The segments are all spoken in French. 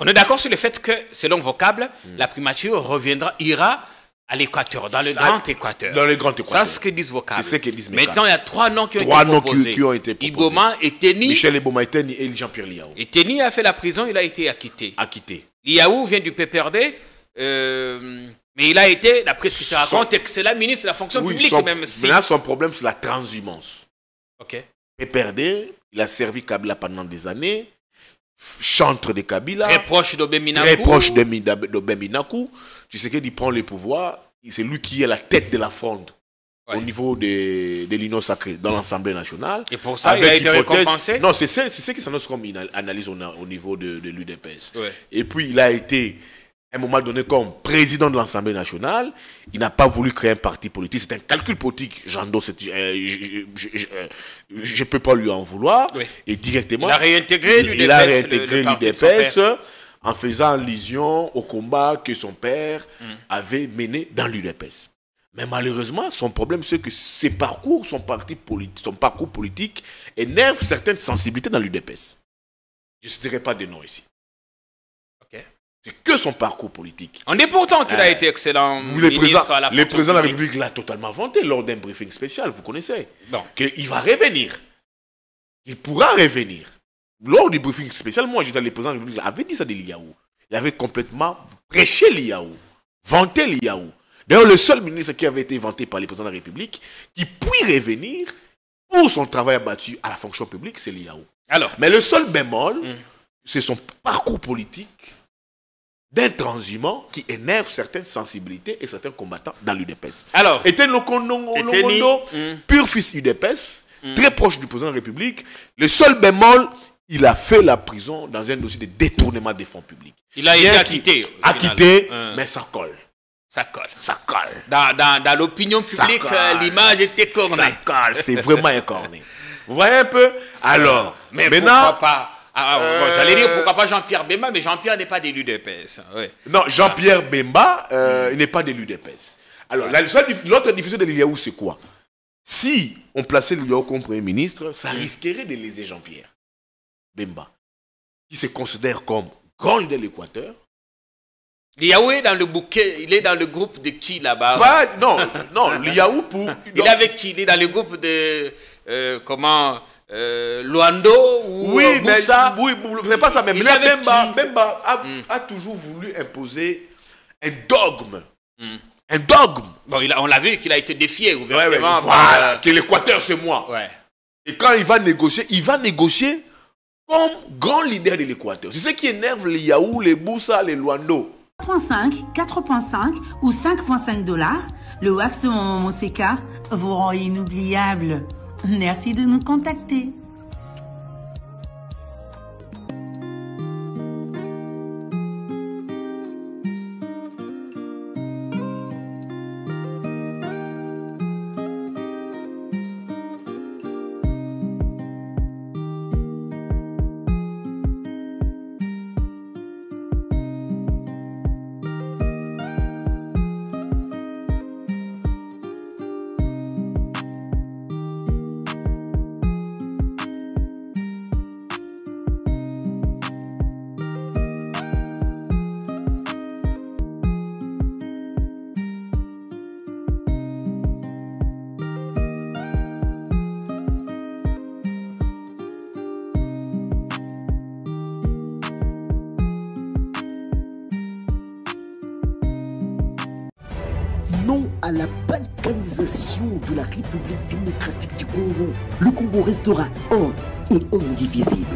On est d'accord sur le fait que, selon vos câbles, la primature reviendra, ira à l'équateur, dans le grand équateur. Dans le grand équateur. c'est ce que disent vos C'est ce que disent mes Maintenant, il y a trois noms qui ont été noms proposés. Qui, qui ont été proposés. Iboma et Teni. Michel Iboma et Teni et Jean-Pierre Liaou. Et Teni a fait la prison, il a été acquitté. Acquitté. Liaou vient du PPRD. Euh, mais il a été, d'après ce qui se raconte, excellent ministre de la fonction publique, son, même Là, son problème, c'est la transhumance. OK. PPRD, il a servi Kabila pendant des années chantre de Kabila, très proche d'Obeminaku. Très proche Tu sais qu'il prend le pouvoir, c'est lui qui est la tête de la fonte au niveau de, de l'Union sacrée dans l'Assemblée nationale. Et pour ça, il a été récompensé Non, c'est ce qui s'annonce comme une analyse au, niveau de, de l'UDPS. Et puis, il a été à un moment donné, comme président de l'Assemblée nationale, il n'a pas voulu créer un parti politique. C'est un calcul politique. J'endosse, euh, je ne peux pas lui en vouloir. Et directement, il a réintégré l'UDPS en faisant allusion au combat que son père hmm. avait mené dans l'UDPS. Mais malheureusement, son problème, c'est que ses parcours, son, son parcours politique énerve certaines sensibilités dans l'UDPS. Je ne citerai pas de noms ici. C'est que son parcours politique. On est pourtant qu'il a eh. été excellent. ministre à la les présidents de la République l'a totalement vanté lors d'un briefing spécial, vous connaissez. Bon. Qu'il va revenir. Il pourra revenir. Lors du briefing spécial, moi j'étais le président de la République, avait dit ça de l'IAO. Il avait complètement prêché l'IAO, vanté l'IAO. D'ailleurs, le seul ministre qui avait été vanté par les présidents de la République, qui puisse revenir pour son travail abattu à la fonction publique, c'est l'IAO. Alors. Mais le seul bémol, hum. c'est son parcours politique d'un transhumant qui énerve certaines sensibilités et certains combattants dans l'UDPS. Alors, était le hmm. pur fils UDPS, hmm. très proche du président de la République, le seul bémol, il a fait la prison dans un dossier de détournement des fonds publics. Il a été acquitté. Acquitté, hmm. mais ça colle. Ça colle. Ça colle. Dans, l'opinion publique, euh, l'image était cornée. Ça colle, c'est vraiment écorné. Vous voyez un peu Alors, maintenant... Ah, ah, j'allais dire euh. pourquoi pas Jean-Pierre Bemba, mais Jean-Pierre n'est pas d'élu d'EPS. Hein, non, Jean-Pierre Bemba euh, n'est pas d'élu d'EPS. Alors, l'autre difficulté de l'IAU, c'est quoi Si on plaçait Yao comme Premier ministre, ça risquerait de léser Jean-Pierre Bemba, qui se considère comme grand de l'Équateur. Liaou est dans le bouquet, il est dans le groupe de qui là-bas Non, non, Liaou pour. Il est avec qui Il est dans le groupe de. Euh, comment euh, Luando ou oui, c'est pas ça. même. a, toujours voulu imposer un dogme. Hmm. Un dogme. il on l'a vu qu'il a été défié ouvertement. voilà, euh, que l'Équateur, c'est moi. Ouais. Et quand il va négocier, il va négocier comme grand leader de l'Équateur. C'est ce qui énerve les Yahoo, les Boussa, les Luando. 4.5, 4.5 ou 5.5 dollars, le wax de Monseca vous rend inoubliable. Merci de nous contacter. République démocratique du Congo, le Congo restera un et indivisible.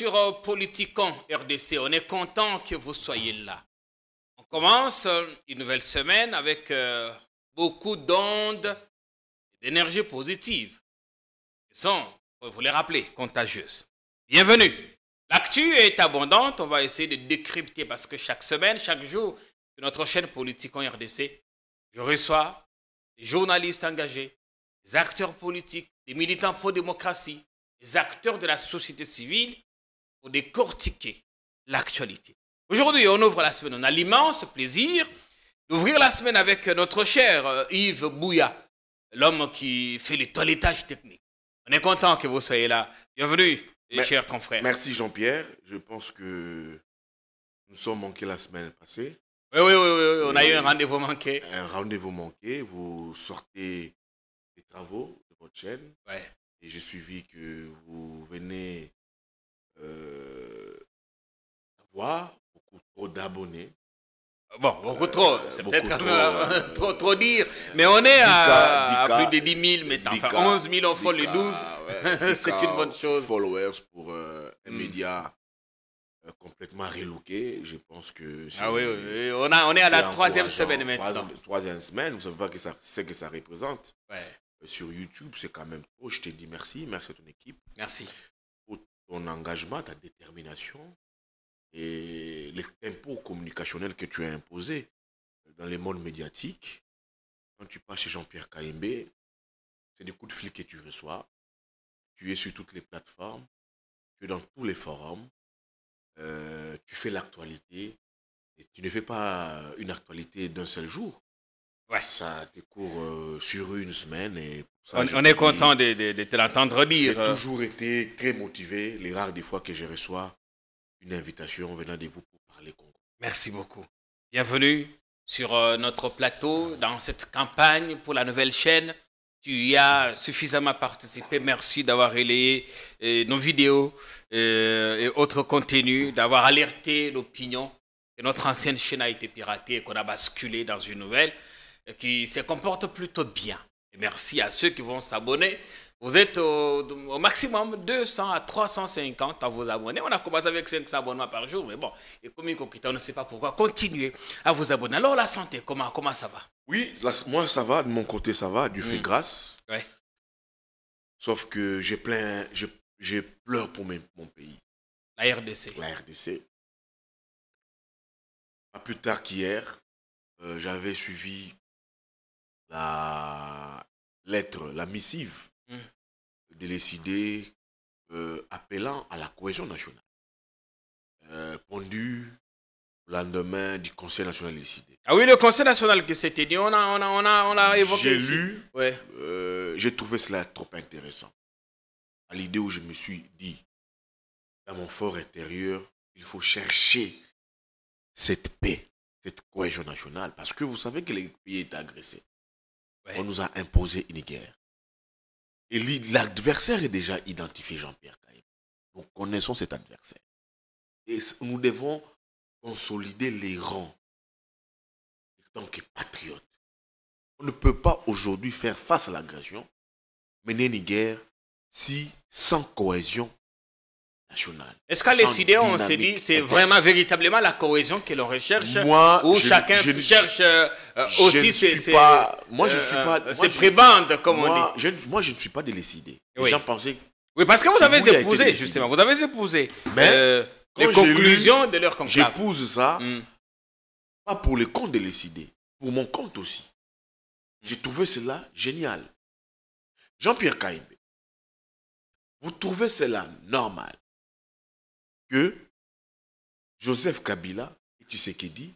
sur euh, Politiquant RDC. On est content que vous soyez là. On commence euh, une nouvelle semaine avec euh, beaucoup d'ondes d'énergie positive. qui sont, vous les rappelez, contagieuses. Bienvenue. L'actu est abondante. On va essayer de décrypter parce que chaque semaine, chaque jour, de notre chaîne Politicon RDC, je reçois des journalistes engagés, des acteurs politiques, des militants pro-démocratie, des acteurs de la société civile pour décortiquer l'actualité. Aujourd'hui, on ouvre la semaine. On a l'immense plaisir d'ouvrir la semaine avec notre cher euh, Yves Bouya, l'homme qui fait le toilettage technique. On est content que vous soyez là. Bienvenue, mes chers confrères. Merci Jean-Pierre. Je pense que nous sommes manqués la semaine passée. Oui, oui, oui, on a eu un rendez-vous manqué. Un rendez-vous manqué. Vous sortez des travaux de votre chaîne. Ouais. Et j'ai suivi que vous venez euh, avoir beaucoup trop d'abonnés. Bon, beaucoup trop, c'est peut-être trop, trop, dire, mais on est à, plus de 10 000, mais enfin 11 000, en les 12, c'est une bonne chose. Followers pour euh, un hmm. média euh, complètement relooké. Je pense que. Ah oui, On, a, on est à la troisième semaine maintenant. Troisième, semaine, vous ne savez pas que ça, ce que ça représente. Ouais. Euh, sur YouTube, c'est quand même trop. Je te dis merci, merci à ton équipe. Merci ton engagement, ta détermination et les impôts communicationnels que tu as imposés dans les mondes médiatiques. Quand tu passes chez Jean-Pierre KMB, c'est des coups de fil que tu reçois. Tu es sur toutes les plateformes, tu es dans tous les forums, euh, tu fais l'actualité. Et tu ne fais pas une actualité d'un seul jour. Ouais. Ça euh, sur une semaine. on, est content de, te l'entendre dire. J'ai toujours été très motivé. Les rares des fois que je reçois une invitation venant de vous pour parler Congo. Merci beaucoup. Bienvenue sur euh, notre plateau, dans cette campagne pour la nouvelle chaîne. Tu y as suffisamment participé. Merci d'avoir relayé euh, nos vidéos et autres contenus, d'avoir alerté l'opinion que notre ancienne chaîne a été piratée et qu'on a basculé dans une nouvelle qui se comporte plutôt bien. Et merci à ceux qui vont s'abonner. Vous êtes au, maximum 200 à 350 à vous abonner. On a commencé avec 500 abonnements par jour, mais bon, et comme on ne sait pas pourquoi, continuez à vous abonner. Alors, la santé, comment, comment ça va Oui, moi, ça va, de mon côté, ça va. du fait mm. grâce. Ouais. Sauf que j'ai plein, je, je, pleure pour mon pays. La RDC. La RDC. Pas plus tard qu'hier, euh, j'avais suivi la lettre, la missive mm. de l'ECD euh, appelant à la cohésion nationale. Euh, Pondu le lendemain du Conseil national de l'ECD. Ah oui, le Conseil national que c'était dit, on a, on a, on a, on a évoqué. J'ai lu, euh, j'ai trouvé cela trop intéressant. À l'idée où je me suis dit, dans mon fort intérieur, il faut chercher cette paix, cette cohésion nationale, parce que vous savez que les pays est agressé. On nous a imposé une guerre. Et l'adversaire est déjà identifié, Jean-Pierre Caïm. Nous connaissons cet adversaire. Et nous devons consolider les rangs en tant que patriotes. On ne peut pas aujourd'hui faire face à l'agression, mener une guerre, si sans cohésion est-ce qu'à les on s'est dit, c'est vraiment véritablement la cohésion que l'on recherche Moi, chacun je, cherche aussi ses, moi, comme on dit. moi, je ne suis pas de Les oui. Oui, parce que vous avez épousé, justement. Vous avez épousé euh, les conclusions de leur conclave. J'épouse ça, hmm. pas pour le compte de Lécidé, pour mon compte aussi. Hmm. J'ai trouvé cela génial. Jean-Pierre Kaïmbe, vous trouvez cela normal que Joseph Kabila, et tu sais qu'il dit,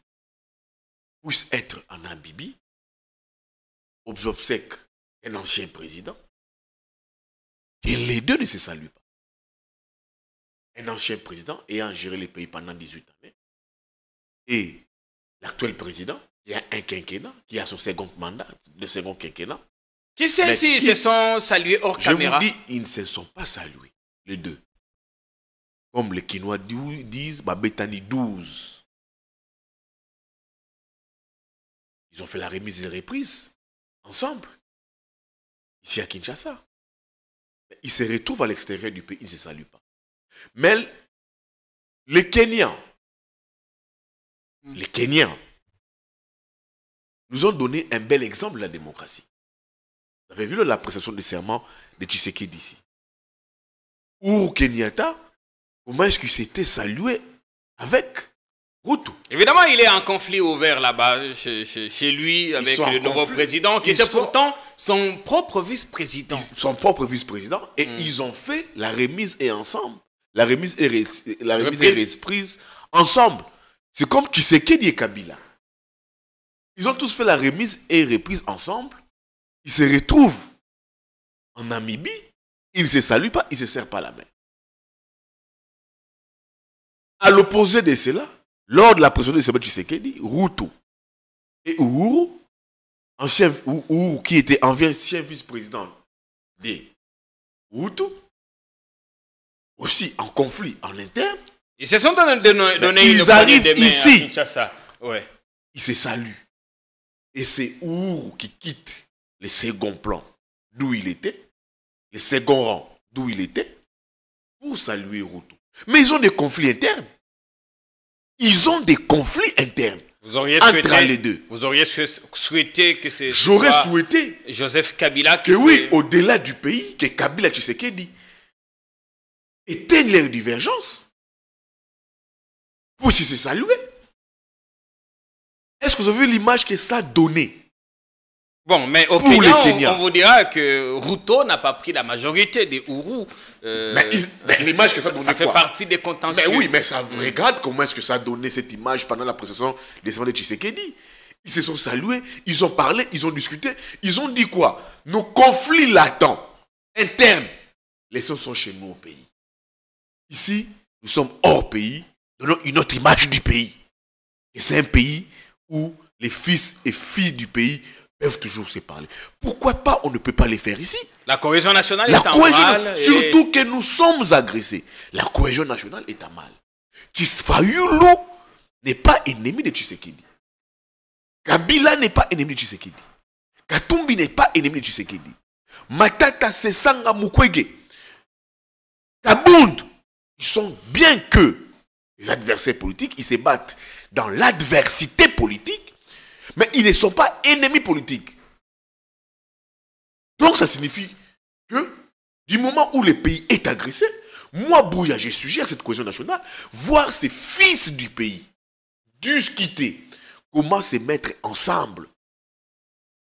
puisse être en Abibi, aux obsèques d'un ancien président, et les deux ne se saluent pas. Un ancien président ayant géré le pays pendant 18 années, et l'actuel président, il y a un quinquennat, qui a son second mandat, le second quinquennat. Qui sait s'ils se sont salués hors caméra Je vous dis, ils ne se sont pas salués, les deux. Comme les Quinois disent, Babétani 12. Ils ont fait la remise et la reprise ensemble, ici à Kinshasa. Ils se retrouvent à l'extérieur du pays, ils ne se saluent pas. Mais les Kenyans, les Kenyans, nous ont donné un bel exemple de la démocratie. Vous avez vu la prestation de serment de Tshisekedi d'ici. Ou Kenyatta, Comment est-ce qu'il s'était salué avec Routou. Évidemment, il est en conflit ouvert là-bas, chez, lui, avec le nouveau président, qui était pourtant son propre vice-président. Son propre vice-président. Et hmm. ils ont fait la remise et ensemble. La remise et, la remise et ensemble. C'est comme Tshisekedi et Kabila. Ils ont tous fait la remise et reprise ensemble. Ils se retrouvent en Namibie. Ils ne se saluent pas, ils ne se serrent pas la main. À l'opposé de cela, lors de la présidence de Sébastien Tshisekedi, Ruto et Uhuru, ancien, qui était ancien vice-président de Ruto, aussi en conflit en interne, ils se sont donnés, donné, ils arrivent ici. Ils se saluent. Et c'est Uhuru qui quitte le second plan d'où il était, le second rang d'où il était, pour saluer Ruto. Mais ils ont des conflits internes. Ils ont des conflits internes. Vous auriez entre souhaité, les deux. Vous auriez souhaité que c'est. J'aurais souhaité. Joseph Kabila. Que oui, au-delà du pays, que Kabila Tshisekedi éteignent leurs divergences. Vous aussi c'est salué, Est-ce que vous avez vu l'image que ça donnait Bon, mais au Kenya, on, vous dira que Ruto n'a pas pris la majorité des Ourou. Euh, mais, l'image que ça donne, Ça fait partie des contentieux. Mais oui, mais ça vous regarde comment est-ce que ça a donné cette image pendant la procession des sons de Tshisekedi. Ils se sont salués, ils ont parlé, ils ont discuté, ils ont dit quoi Nos conflits latents, internes, les sons sont chez nous au pays. Ici, nous sommes hors pays, donnons une autre image du pays. Et c'est un pays où les fils et filles du pays peuvent toujours se parler. Pourquoi pas on ne peut pas les faire ici La cohésion nationale est à mal. Surtout que nous sommes agressés. La cohésion nationale est à mal. Tisfayulou n'est pas ennemi de Tshisekedi. Kabila n'est pas ennemi de Tshisekedi. Katumbi n'est pas ennemi de Tshisekedi. Matata Sesanga Mukwege, Kabound ils sont bien que les adversaires politiques, ils se battent dans l'adversité politique mais ils ne sont pas ennemis politiques. Donc ça signifie que du moment où le pays est agressé, moi, Bouya, je suggère cette cohésion nationale, voir ces fils du pays, d'usquitter, quitter, comment se mettre ensemble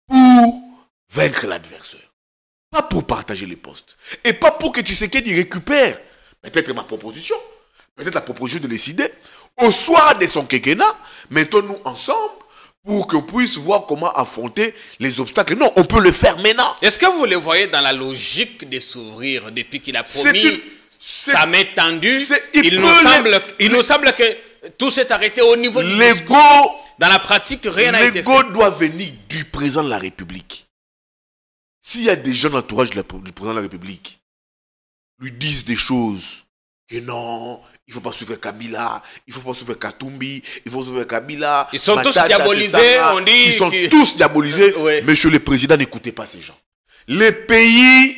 pour vaincre l'adversaire. Pas pour partager les postes. Et pas pour que Tshisekedi récupère peut-être ma proposition, peut-être la proposition de décider au soir de son quinquennat, mettons-nous ensemble pour qu'on puisse voir comment affronter les obstacles. Non, on peut le faire maintenant. Est-ce que vous le voyez dans la logique de s'ouvrir depuis qu'il a promis Ça sa main tendue il, nous semble, nous semble, que tout s'est arrêté au niveau du L'ego, dans la pratique, rien n'a été fait. doit venir du président de la République. S'il y a des gens dans du président de la République, lui disent des choses que non, il ne faut pas souffrir Kabila, il ne faut pas souffrir Katumbi, il faut souffrir Kabila. Ils sont tous diabolisés, on dit. Ils sont tous diabolisés. Euh, Monsieur le Président, n'écoutez pas ces gens. Le pays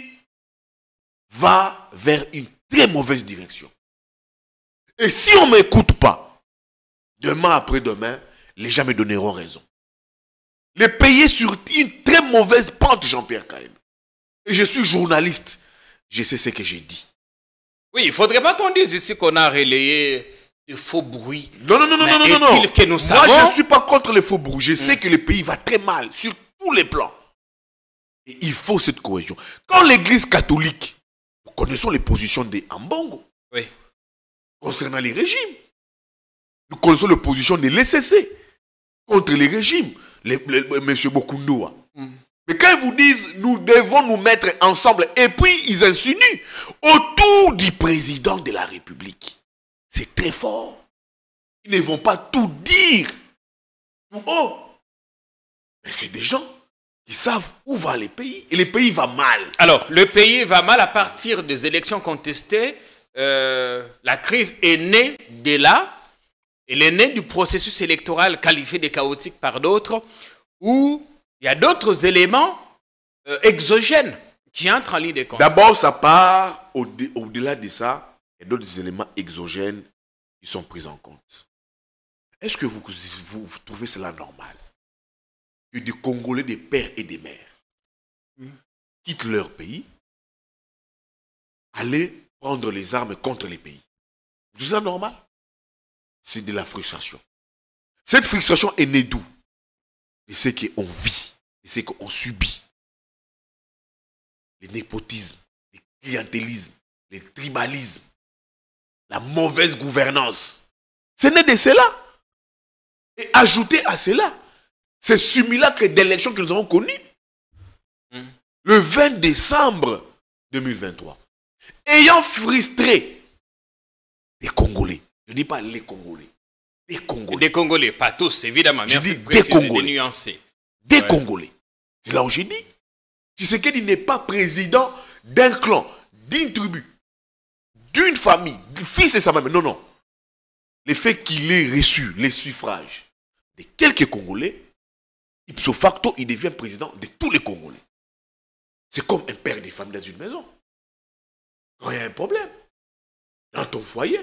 va vers une très mauvaise direction. Et si on ne m'écoute pas, demain après-demain, les gens me donneront raison. Le pays est sur une très mauvaise pente, Jean-Pierre Kahn. Et je suis journaliste. Je sais ce que j'ai dit. Oui, il faudrait pas qu'on dise ici qu'on a relayé de faux bruits. Non, non, non, non, non, non, non. Que nous savons... Moi, je ne suis pas contre les faux bruits. Je sais hmm. que le pays va très mal sur tous les plans. Et il faut cette cohésion. Quand l'Église catholique, nous connaissons les positions des Ambongo oui. concernant les régimes. Nous connaissons les positions des LCC. contre les régimes. Les, monsieur Bokundoa. Hmm. Mais quand ils vous disent, nous devons nous mettre ensemble, et puis ils insinuent autour du président de la République, c'est très fort. Ils ne vont pas tout dire oh. Mais c'est des gens qui savent où va le pays. Et le pays va mal. Alors, le pays va mal à partir des élections contestées. Euh, la crise est née de là. Elle est née du processus électoral qualifié de chaotique par d'autres, où il y a d'autres éléments euh, exogènes qui entrent en ligne de compte. D'abord, ça part au-delà de ça. Il y a d'autres éléments exogènes qui sont pris en compte. Est-ce que vous, trouvez cela normal que des Congolais, des pères et des mères quittent leur pays, aller prendre les armes contre les pays C'est ça normal C'est de la frustration. Cette frustration est née d'où De ce qu'on vit c'est qu'on subit le népotisme, le clientélisme, le tribalisme, la mauvaise gouvernance. Ce n'est de cela. Et ajouter à cela, c'est ce simulacre d'élection que nous avons connues hmm. le 20 décembre 2023, ayant frustré les Congolais. Je ne dis pas les Congolais. Les Congolais. Des Congolais, pas tous, évidemment. mais de préciser, des des Congolais. C'est là où j'ai dit. qu'il n'est pas président d'un clan, d'une tribu, d'une famille, du fils de sa mère. Non, non. Le fait qu'il ait reçu les suffrages de quelques Congolais, ipso facto, il devient président de tous les Congolais. C'est comme un père des femmes dans une maison. Rien de un problème, dans ton foyer,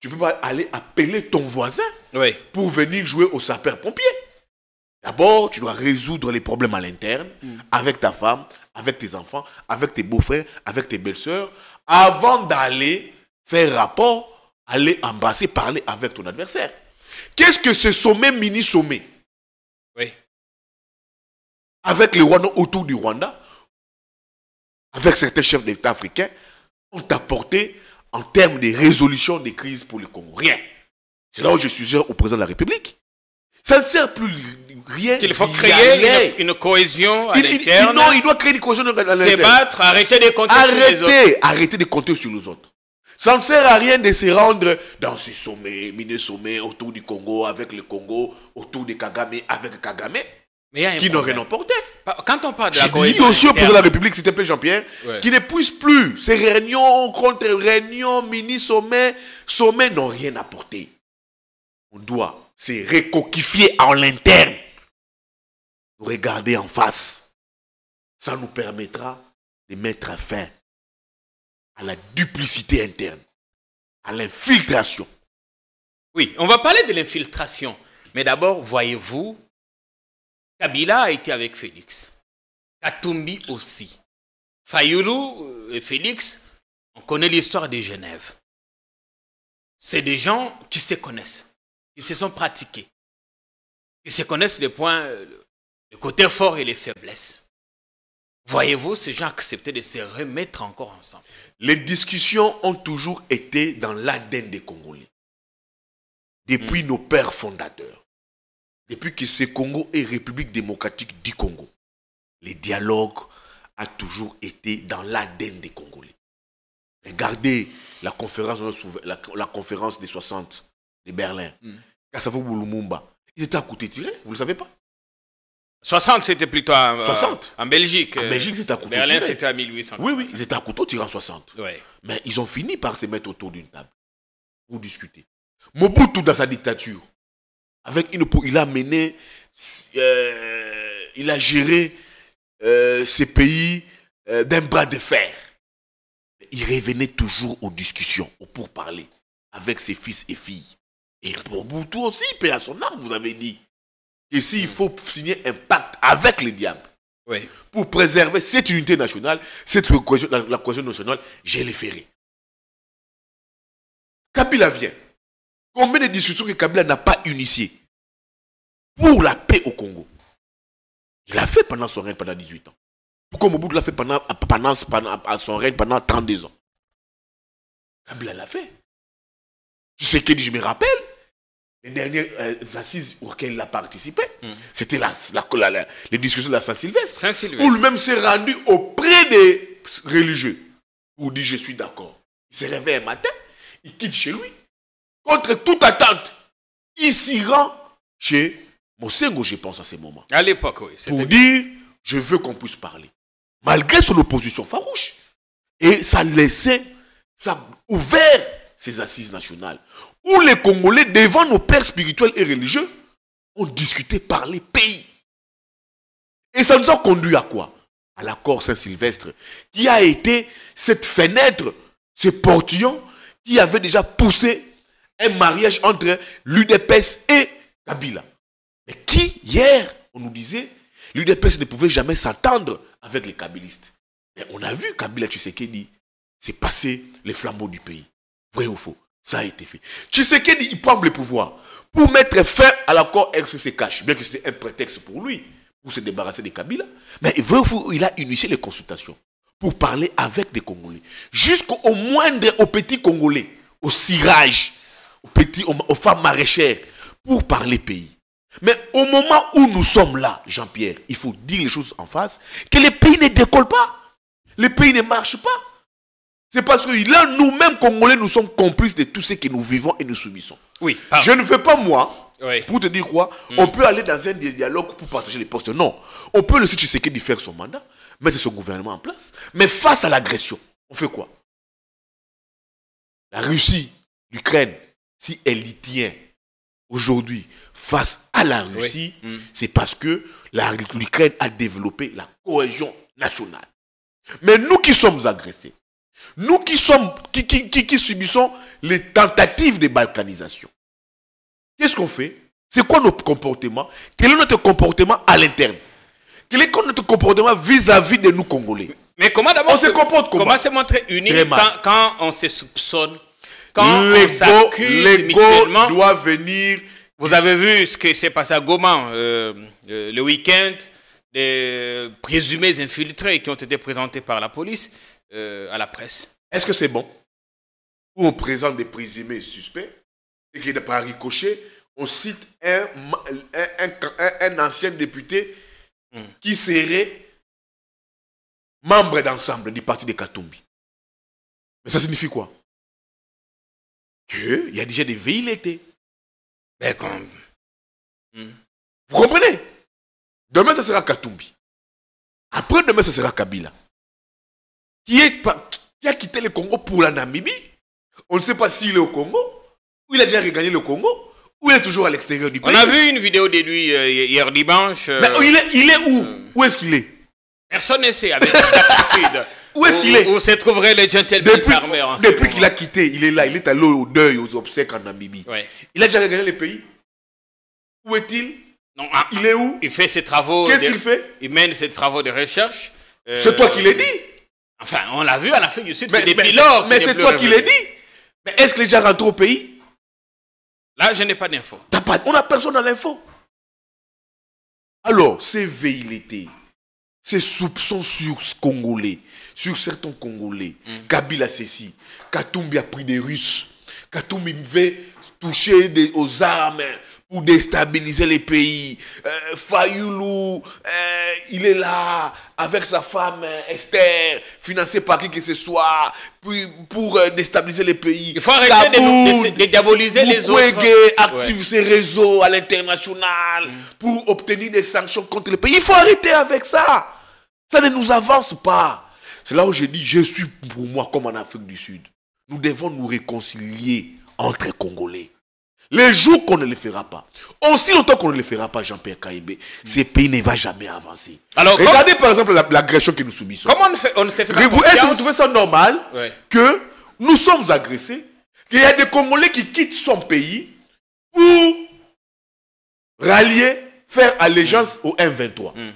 tu peux pas aller appeler ton voisin pour venir jouer au sapeur-pompier. D'abord, tu dois résoudre les problèmes à l'interne, mm. avec ta femme, avec tes enfants, avec tes beaux-frères, avec tes belles-sœurs, avant d'aller faire rapport, aller embrasser, parler avec ton adversaire. Qu'est-ce que ce sommet, mini-sommet Oui. Avec les Rwanda, autour du Rwanda, avec certains chefs d'État africains, ont apporté en termes de résolution des crises pour le Congo Rien. C'est là où je suggère au président de la République ça ne sert plus rien. Il faut créer une, cohésion à l'interne. Non, il doit créer une cohésion à l'interne. Se battre, arrêter de compter sur les autres. Arrêter de compter sur nous autres. Ça ne sert à rien de se rendre dans ces sommets, mini sommets autour du Congo, avec le Congo, autour de Kagame, avec Kagame, Mais qui n'aurait apporté. Quand on parle de la cohésion. aussi au président de la République, c'était te plaît, Jean-Pierre, ouais. qui ne puisse plus. Ces réunions, contre-réunions, mini-sommets, sommets n'ont rien apporté. On doit c'est recoquifier en l'interne. Nous regarder en face. Ça nous permettra de mettre fin à la duplicité interne, à l'infiltration. Oui, on va parler de l'infiltration. Mais d'abord, voyez-vous, Kabila a été avec Félix. Katumbi aussi. Fayoulou euh, et Félix, on connaît l'histoire de Genève. C'est des gens qui se connaissent. Ils se sont pratiqués, qui se connaissent les points, euh, les côtés forts et les faiblesses. Voyez-vous, ces gens acceptaient de se remettre encore ensemble. Les discussions ont toujours été dans l'ADN des Congolais. Depuis hmm. nos pères fondateurs. Depuis que ce Congo est République démocratique du Congo. Les dialogues ont toujours été dans l'ADN des Congolais. Regardez la conférence, la conférence des 60 de Berlin. Hmm. Kassavou Lumumba. Ils étaient à côté tiré, vous ne le savez pas. 60, c'était plutôt en, 60. Euh, en Belgique. En Belgique, c'était à couteau Berlin, c'était à 1800. Oui, oui, ils étaient à couteau tiré en 60. Mais ils ont fini par se mettre autour d'une table pour discuter. Mobutu, dans sa dictature, avec une, il a mené, euh, il a géré euh, ces pays euh, d'un bras de fer. Il revenait toujours aux discussions, aux pourparlers, avec ses fils et filles. Et pour Boutou aussi, paie à son âme, vous avez dit. Et s'il faut signer un pacte avec le diable pour préserver cette unité nationale, cette cohésion, la, nationale, j'ai les ferai. Kabila vient. Combien de discussions que Kabila n'a pas initiées pour la paix au Congo Il l'a fait pendant son règne, pendant 18 ans. Pourquoi comme l'a fait pendant, pendant, son règne, pendant 32 ans. Kabila l'a fait. Tu sais dit, je me rappelle les dernières euh, assises auxquelles il a participé, c'était la, la, les discussions de la Saint-Sylvestre, où lui-même s'est rendu auprès des religieux, où il dit je suis d'accord. Il se réveille un matin, il quitte chez lui, contre toute attente, il s'y rend chez Mosengo, je pense, à ce moment. À l'époque, oui. Pour dire, je veux qu'on puisse parler. Malgré son opposition farouche. Et ça laissait, ça ouvert ces assises nationales où les Congolais, devant nos pères spirituels et religieux, ont discuté, les pays. Et ça nous a conduit à quoi À l'accord Saint-Sylvestre, qui a été cette fenêtre, ce portillon, qui avait déjà poussé un mariage entre l'UDPS et Kabila. Mais qui, hier, on nous disait, l'UDPS ne pouvait jamais s'entendre avec les Kabilistes. Mais on a vu Kabila dit, c'est passé les flambeaux du pays. Vrai ou faux ça a été fait. sais il prend le pouvoir pour mettre fin à l'accord RCC cache bien que c'était un prétexte pour lui, pour se débarrasser des Kabila. Mais il a initié les consultations pour parler avec des Congolais, jusqu'au moindre, aux petits Congolais, aux cirage, aux, petits, aux femmes maraîchères, pour parler pays. Mais au moment où nous sommes là, Jean-Pierre, il faut dire les choses en face, que les pays ne décolle pas, les pays ne marchent pas. C'est parce que là, nous-mêmes, Congolais, nous sommes complices de tout ce que nous vivons et nous soumissons. Oui. Je ne fais pas moi. Pour te dire quoi hmm. On peut aller dans un dialogue pour partager les postes. Non. On peut le laisser Tshisekedi faire son mandat, mettre son gouvernement en place. Mais face à l'agression, on fait quoi La Russie, l'Ukraine, si elle y tient aujourd'hui face à la Russie, hmm. c'est parce que l'Ukraine a développé la cohésion nationale. Mais nous qui sommes agressés, nous qui, sommes, qui, qui, qui subissons les tentatives de balkanisation. Qu'est-ce qu'on fait C'est quoi notre comportement Quel est notre comportement à l'interne Quel est notre comportement vis-à-vis de nous Congolais Mais comment on se, comporte comment, comment se montrer unis quand, on se soupçonne Quand l'ego, doit venir. Vous avez vu ce qui s'est passé à Goma euh, euh, le week-end, des présumés infiltrés qui ont été présentés par la police. Euh, à la presse. Est-ce que c'est bon Où on présente des présumés suspects et qui n'est pas on cite un, ancien député hmm. qui serait membre d'ensemble du parti de Katumbi. Mais ça signifie quoi Qu'il y a déjà des véhicules hmm. Vous comprenez Demain, ça sera Katumbi. Après-demain, ça sera Kabila qui, est, a quitté le Congo pour la Namibie. On ne sait pas s'il est au Congo, ou il a déjà regagné le Congo, ou il est toujours à l'extérieur du pays. On a vu une vidéo de lui euh, hier dimanche. Mais euh, il est, où euh, Où est-ce qu'il est, Personne ne sait avec Où est-ce qu'il est, se trouverait les Depuis, depuis qu'il a quitté, il est là, il est allé au deuil, aux obsèques en Namibie. Il a déjà regagné le pays Où est-il non, ah, il est où Il fait ses travaux. Qu'est-ce qu'il fait Il mène ses travaux de recherche. C'est toi qui l'as dit Enfin, on l'a vu à la fin du Sud, des Mais c'est toi qui l'ai dit. Mais est-ce que les gens rentrent au pays Là, je n'ai pas d'infos. On n'a personne à l'info. Alors, ces véhilités, ces soupçons sur Congolais, sur certains Congolais, mm. Kabila ceci, Katumbi a pris des Russes, Katumbi veut toucher aux armes pour déstabiliser les pays. Euh, Fayoulou, euh, il est là, avec sa femme euh, Esther, financée par qui que ce soit, pour euh, déstabiliser les pays. Il faut arrêter de, diaboliser les autres. active ses réseaux à l'international mm. pour obtenir des sanctions contre les pays. Il faut arrêter avec ça. Ça ne nous avance pas. C'est là où je dis, je suis pour moi comme en Afrique du Sud. Nous devons nous réconcilier entre Congolais. Les jours qu'on ne le fera pas, aussi longtemps qu'on ne le fera pas, Jean-Pierre Caïbé, ce pays ne va jamais avancer. Regardez par exemple l'agression que nous subissons. Comment on, fait, on ne s'est fait pas Est-ce que vous trouvez ça normal que nous sommes agressés, qu'il y a des Congolais qui quittent son pays pour rallier, faire allégeance au M23 mm. mm.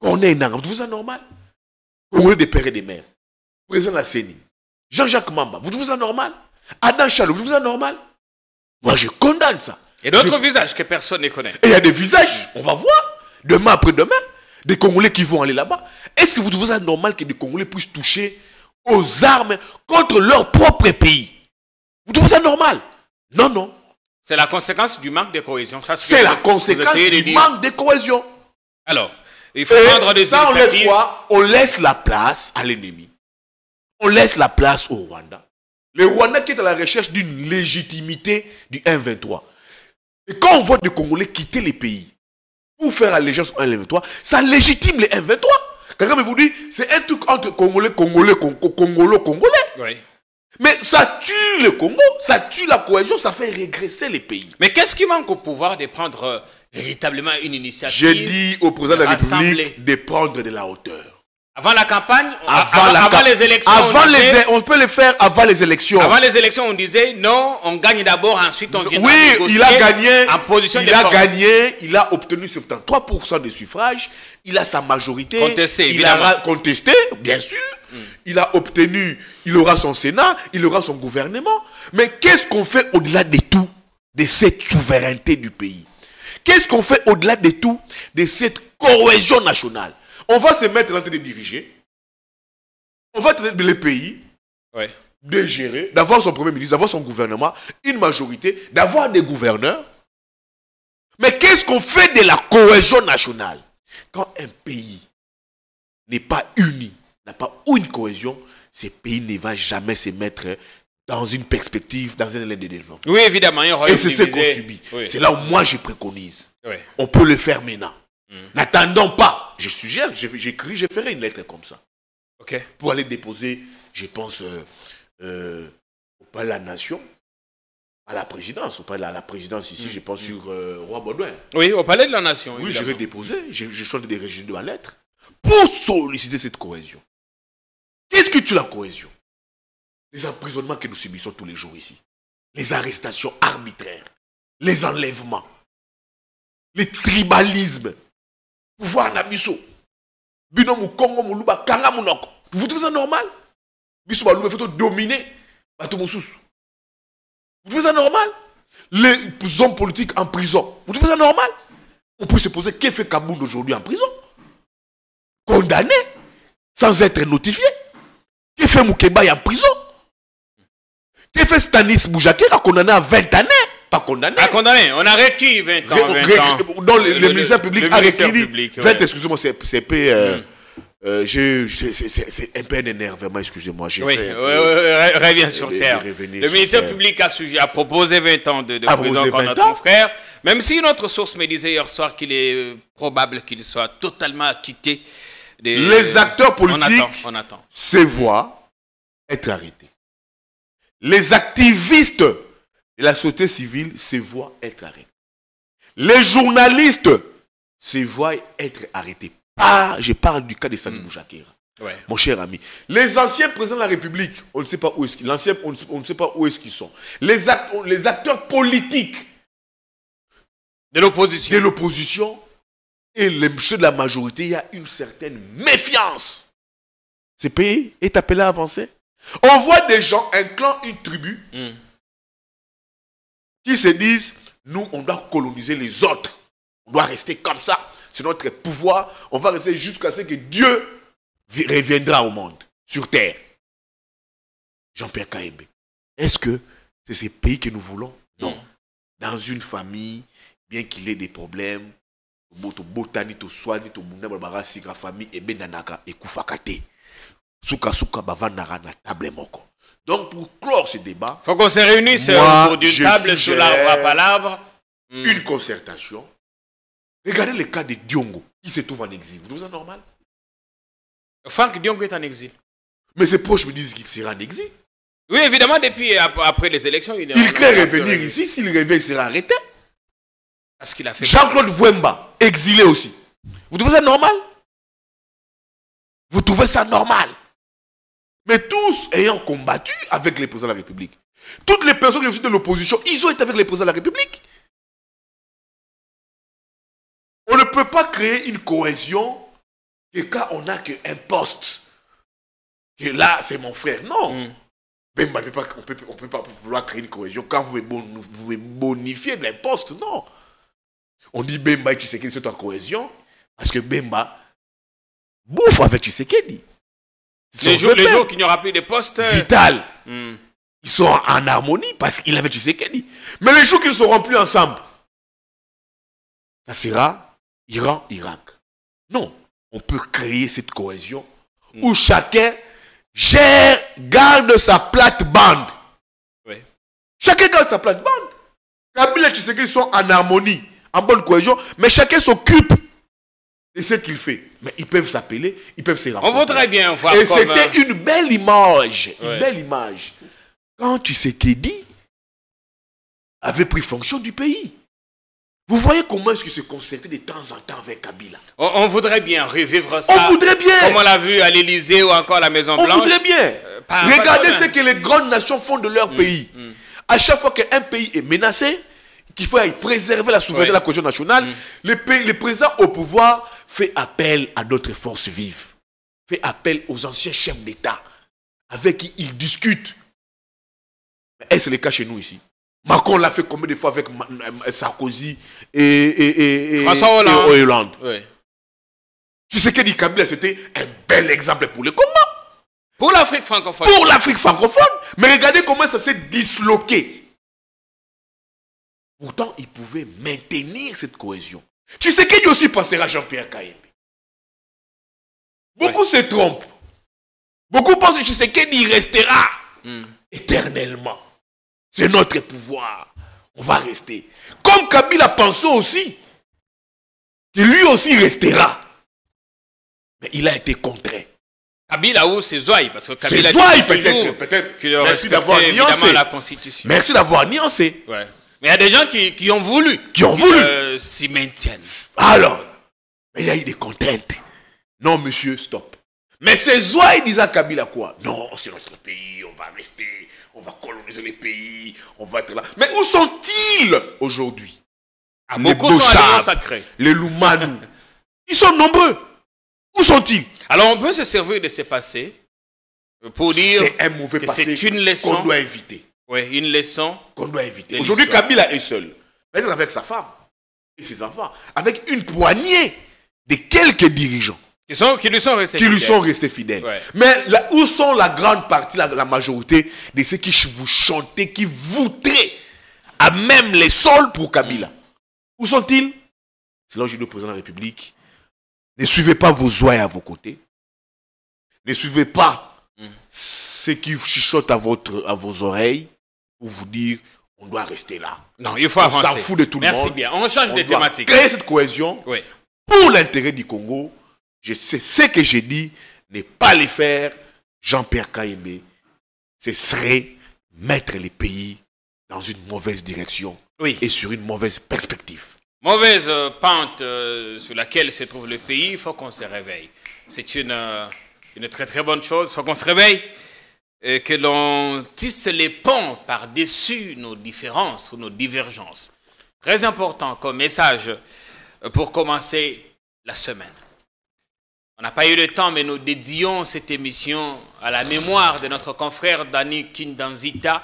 On est énorme. Vous trouvez ça normal Vous voulez des pères et des mères, président de la CENI, Jean-Jacques Mamba, vous trouvez ça normal Adam Chalot, vous trouvez ça normal moi, je condamne ça. Et d'autres visages que personne ne connaît. Et il y a des visages, on va voir, demain après-demain, des Congolais qui vont aller là-bas. Est-ce que vous trouvez ça normal que des Congolais puissent toucher aux armes contre leur propre pays Vous trouvez ça normal Non, non. C'est la conséquence du manque de cohésion. C'est la conséquence du manque de cohésion. Alors, il faut prendre des armes On laisse la place à l'ennemi. On laisse la place au Rwanda. Le Rwanda qui est à la recherche d'une légitimité du M23. Et quand on voit des Congolais quitter les pays pour faire allégeance au 23 ça légitime les 23 Quand me vous dit, c'est un truc entre Congolais, Congolais, Congolo, Congolais. Mais ça tue le Congo, ça tue la cohésion, ça fait régresser les pays. Mais qu'est-ce qui manque au pouvoir de prendre euh, véritablement une initiative J'ai dit au président de la République de prendre de la hauteur. Avant la campagne, avant, les élections, on, peut le faire avant les élections. Avant les élections, on disait non, on gagne d'abord, ensuite on vient. Oui, il a gagné. il a gagné, il a obtenu 73% de suffrages, il a sa majorité. Contesté, il a contesté, bien sûr. Mm. Il a obtenu, il aura son Sénat, il aura son gouvernement. Mais qu'est-ce qu'on fait au-delà de tout, de cette souveraineté du pays Qu'est-ce qu'on fait au-delà de tout, de cette cohésion nationale on va se mettre en train de diriger. On va traiter le pays. De gérer, d'avoir son premier ministre, d'avoir son gouvernement, une majorité, d'avoir des gouverneurs. Mais qu'est-ce qu'on fait de la cohésion nationale Quand un pays n'est pas uni, n'a pas une cohésion, ce pays ne va jamais se mettre dans une perspective, dans un élément de développement. Oui, évidemment. Et c'est ce qu'on subit. C'est là où moi je préconise. On peut le faire maintenant. Hmm. N'attendons pas. Je suggère, j'écris, je, ferai une lettre comme ça. Pour aller déposer, je pense, euh, euh, au palais de la nation, à la présidence, au palais à la présidence ici, hmm. je pense sur euh, Roi Baudouin. Oui, au palais de la nation. Oui, je vais déposer, je, je de des régimes de la lettre pour solliciter cette cohésion. Qu'est-ce que tu la cohésion Les emprisonnements que nous subissons tous les jours ici, les arrestations arbitraires, les enlèvements, les tribalismes pouvoir en luba vous trouvez ça normal biso fait dominer mon vous trouvez ça normal les hommes politiques en prison vous trouvez ça normal on peut se poser qu'est-ce fait Kaboul aujourd'hui en prison condamné sans être notifié qu'est-ce fait Moukeba en prison qu'est-ce fait Stanis a condamné à 20 années pas condamné. Pas condamné. On a requis 20 ans. le, ministère public a requis 20, excusez-moi, euh, hmm. euh, c'est c'est un peu un énervement, excusez-moi. Oui, oui, oui, reviens sur terre. le ministère public a, proposé 20 ans de, prison pour notre frère, même si une autre source me disait hier soir qu'il est euh, probable qu'il soit totalement acquitté. Des, les acteurs politiques on attend, on attend. se voient être arrêtés. Les activistes la société civile se voit être arrêtée. Les journalistes se voient être arrêtés. Ah, je parle du cas de Salim hmm. Moujakera. Mon cher ami, les anciens présidents de la République, on ne sait pas où est-ce qu'ils, on, ne sait pas où est-ce qu'ils sont. Les, acteurs politiques de l'opposition, l'opposition et les ceux de la majorité, il y a une certaine méfiance. Ce pays est appelé à avancer. On voit des gens, un clan, une tribu, hmm qui se disent, nous, on doit coloniser les autres. On doit rester comme ça. C'est notre pouvoir. On va rester jusqu'à ce que Dieu reviendra au monde, sur terre. Jean-Pierre Kaembe. Est-ce que c'est ce pays que nous voulons Non. Dans une famille, bien qu'il ait des problèmes, famille, et Souka souka table donc, pour clore ce débat, Il faut qu'on se réunisse euh, autour d'une table sur à palabre. Hmm. Une concertation. Regardez le cas de Diongo. Il se trouve en exil. Vous trouvez ça normal Franck Diongo est en exil. Mais ses proches me disent qu'il sera en exil. Oui, évidemment, depuis après les élections, il est Il peut revenir ici. S'il revient, il sera arrêté. Parce qu'il a fait. Jean-Claude Vouemba, exilé aussi. Vous trouvez ça normal Vous trouvez ça normal mais tous ayant combattu avec les présidents de la République, toutes les personnes qui sont de l'opposition, ils ont été avec les présidents de la République. On ne peut pas créer une cohésion que quand on n'a qu'un poste. Et là, c'est mon frère. Non. Mm. on ne peut pas vouloir créer une cohésion quand vous voulez bonifier de postes. Non. On dit Bemba et Tshisekedi sont en cohésion parce que Bemba bouffe avec Tshisekedi. Les jours, les jours qu'il n'y aura plus de postes. Euh, Vital. Hmm. Ils sont en harmonie parce qu'il avait dit. Mais les jours qu'ils ne seront plus ensemble, ça sera Iran, Irak. Non, on peut créer cette cohésion hmm. où chacun gère, garde sa plate-bande. Chacun garde sa plate-bande. Kabila et qu'ils sont en harmonie, en bonne cohésion, mais chacun s'occupe et ce qu'il fait, mais ils peuvent s'appeler, ils peuvent se On voudrait bien voir. Et c'était une belle image, une belle image. Quand tu sais dit avait pris fonction du pays, vous voyez comment est-ce qu'il se concertait de temps en temps avec Kabila. On, voudrait bien revivre ça. On voudrait bien. Comme on l'a vu à l'Élysée ou encore à la Maison Blanche. On voudrait bien. Euh, Regardez ce que les grandes nations font de leur mm, pays. Mm. À chaque fois qu'un pays est menacé, qu'il faut préserver la souveraineté de la cohésion nationale, mm. les, pays, les présents au pouvoir fait appel à d'autres forces vives, fait appel aux anciens chefs d'État avec qui ils discutent. Est-ce le cas chez nous ici Macron l'a fait combien de fois avec euh, Sarkozy et, Hollande, Tu sais que dit Kabila, c'était un bel exemple pour le combat Pour l'Afrique francophone. Pour l'Afrique francophone. Mais regardez comment ça s'est disloqué. Pourtant, il pouvait maintenir cette cohésion. Tu sais Tshisekedi aussi passera Jean-Pierre Kaembe. Beaucoup se trompent. Beaucoup pensent que Tshisekedi restera hmm. éternellement. C'est notre pouvoir. On va rester. Comme Kabila pensait aussi que lui aussi restera. Mais il a été contraint. Kabila ou c'est oies, Parce que Kabila peut-être. Peut-être. Merci d'avoir nuancé. Merci d'avoir nuancé. Mais il y a des gens qui, ont voulu. Qui ont voulu. Euh, s'y maintiennent. Alors, il y a eu des contraintes. Non, monsieur, stop. Mais ces oies disent à Kabila quoi Non, c'est notre pays, on va rester, on va coloniser les pays, on va être là. Mais où sont-ils aujourd'hui Les Bochab, les Loumanou. ils sont nombreux. Où sont-ils Alors on peut se servir de ces passés pour dire mauvais que c'est une leçon qu'on doit éviter. Oui, une leçon qu'on doit éviter. Aujourd'hui, Kabila est seul. avec sa femme et ses enfants, avec une poignée de quelques dirigeants. Qui, lui sont restés fidèles. Mais où sont la grande partie, la, majorité de ceux qui vous chantaient, qui voudraient à même les sols pour Kabila Où sont-ils Selon le je président de la République ne suivez pas vos oies à vos côtés. Ne suivez pas mm. ce qui chuchotent à, votre, à vos oreilles pour vous dire on doit rester là. Non, il faut on avancer. On s'en fout de tout le monde. bien. On change de thématique. Créer cette cohésion pour l'intérêt du Congo. Je sais ce que j'ai dit, ne pas les faire. Jean-Pierre Kaimé, ce serait mettre les pays dans une mauvaise direction oui. et sur une mauvaise perspective. Mauvaise euh, pente euh, sur laquelle se trouve le pays, il faut qu'on se réveille. C'est une, euh, une très très bonne chose, il faut qu'on se réveille et que l'on tisse les ponts par-dessus nos différences ou nos divergences. Très important comme message pour commencer la semaine. On n'a pas eu le temps, mais nous dédions cette émission à la mémoire de notre confrère Danny Kindanzita,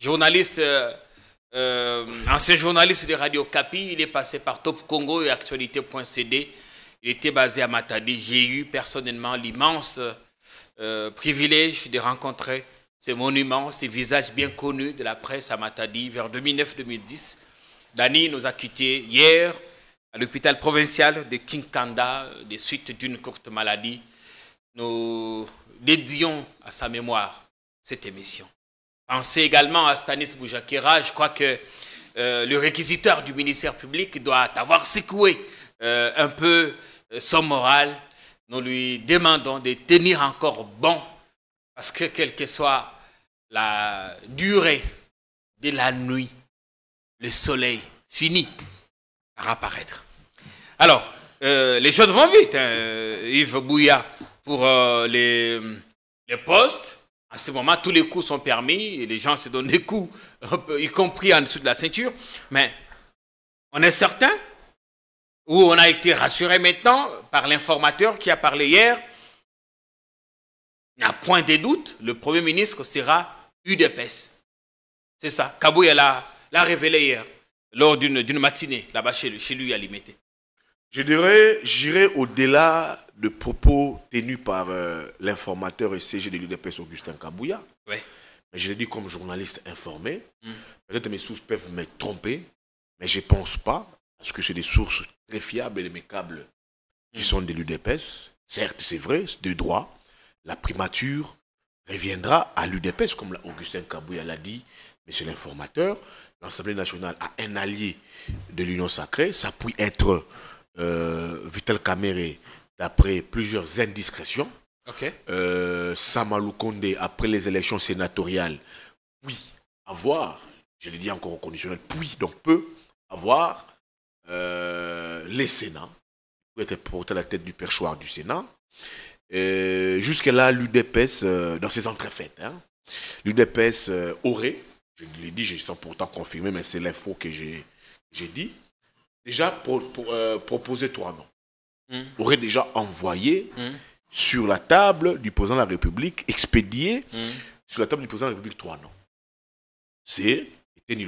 journaliste, euh, euh, ancien journaliste de Radio Capi. Il est passé par Top Congo et Actualité.cd. Il était basé à Matadi. J'ai eu personnellement l'immense euh, privilège de rencontrer ces monuments, ces visages bien connus de la presse à Matadi vers 2009-2010. Dany nous a quittés hier à l'hôpital provincial de Kinkanda des suites d'une courte maladie. Nous dédions à sa mémoire cette émission. Pensez également à Stanis Boujakera. Je crois que euh, le réquisiteur du ministère public doit avoir secoué euh, un peu son moral nous lui demandons de tenir encore bon, parce que quelle que soit la durée de la nuit, le soleil finit par apparaître. Alors, euh, les choses vont vite, hein, Yves Bouilla, pour euh, les, les postes. À ce moment, tous les coups sont permis et les gens se donnent des coups, y compris en dessous de la ceinture. Mais on est certain où on a été rassuré maintenant par l'informateur qui a parlé hier. Il n'y a point de doute, le Premier ministre sera UDPS. C'est ça. Kabouya l'a révélé hier, lors d'une matinée, là-bas chez lui, à Limité. Je dirais, j'irai au-delà de propos tenus par euh, l'informateur et CG de l'UDPS, Augustin Kabouya. Mais je l'ai dit comme journaliste informé. Hmm. Peut-être mes sources peuvent me tromper, mais je ne pense pas parce que c'est des sources très fiables et câbles qui mm. sont de l'UDPS. Certes, c'est vrai, c'est de droit. La primature reviendra à l'UDPS, comme Augustin Kabouya l'a dit, Monsieur l'informateur. L'Assemblée nationale a un allié de l'Union sacrée. Ça peut être euh, Vital Kamere, d'après plusieurs indiscrétions. Ok. Euh, Samalou Kondé, après les élections sénatoriales, puis avoir, je l'ai dit encore au conditionnel, puis donc peut avoir euh, les Sénats, qui être porté à la tête du perchoir du Sénat. Euh, Jusque-là, l'UDPS, euh, dans ses entrefaites, hein. l'UDPS aurait, je l'ai dit, je sens pourtant confirmé, mais c'est l'info que j'ai dit, déjà proposé trois noms. Hmm. Aurait déjà envoyé hmm. sur la table du président de la République, expédié hmm. sur la table du président de la République trois noms. C'est Eten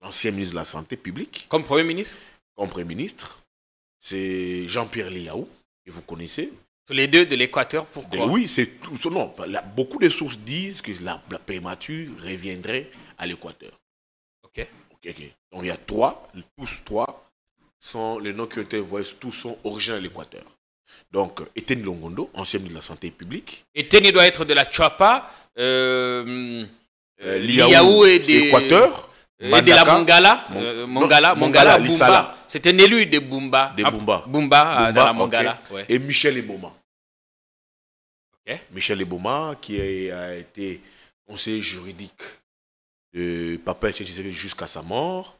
ancien ministre de la Santé publique. Comme Premier ministre Comme Premier ministre. C'est Jean-Pierre Liaou, que vous connaissez. Les deux de l'Équateur, pourquoi ben Oui, c'est tout. Non, beaucoup de sources disent que la, Pémature reviendrait à l'Équateur. ok. Donc il y a trois, tous trois, sont, les noms qui ont été envoyés, tous sont originaires de l'Équateur. Donc, Eteni Longondo, ancien ministre de la Santé publique. Etienne doit être de la Chuapa. Euh, euh, euh, est de l'Équateur de la euh, Mongala, Mongala, Mongala, C'était un élu de Bumba. De Bumba. Bumba, dans la Mongala. Et Michel Eboma. Michel Eboma, qui a été conseiller juridique de Papa jusqu'à sa mort.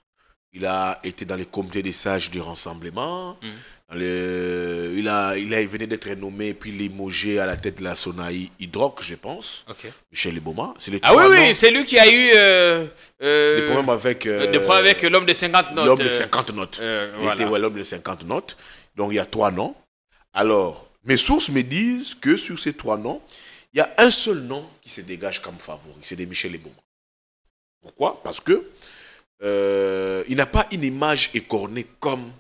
Il a été dans les comités des sages du rassemblement. Hmm il, a, il, a, il venait d'être nommé puis limogé à la tête de la Sonaï Hydroc, je pense. Michel Leboma. ah oui, oui, c'est lui qui a eu euh, euh, des problèmes avec, euh, euh, avec l'homme de 50 notes. L'homme de 50 euh, notes. voilà. l'homme de 50 notes. Donc il y a trois noms. Alors, mes sources me disent que sur ces trois noms, il y a un seul nom qui se dégage comme favori, c'est de Michel Leboma. Pourquoi Parce que il n'a pas une image écornée comme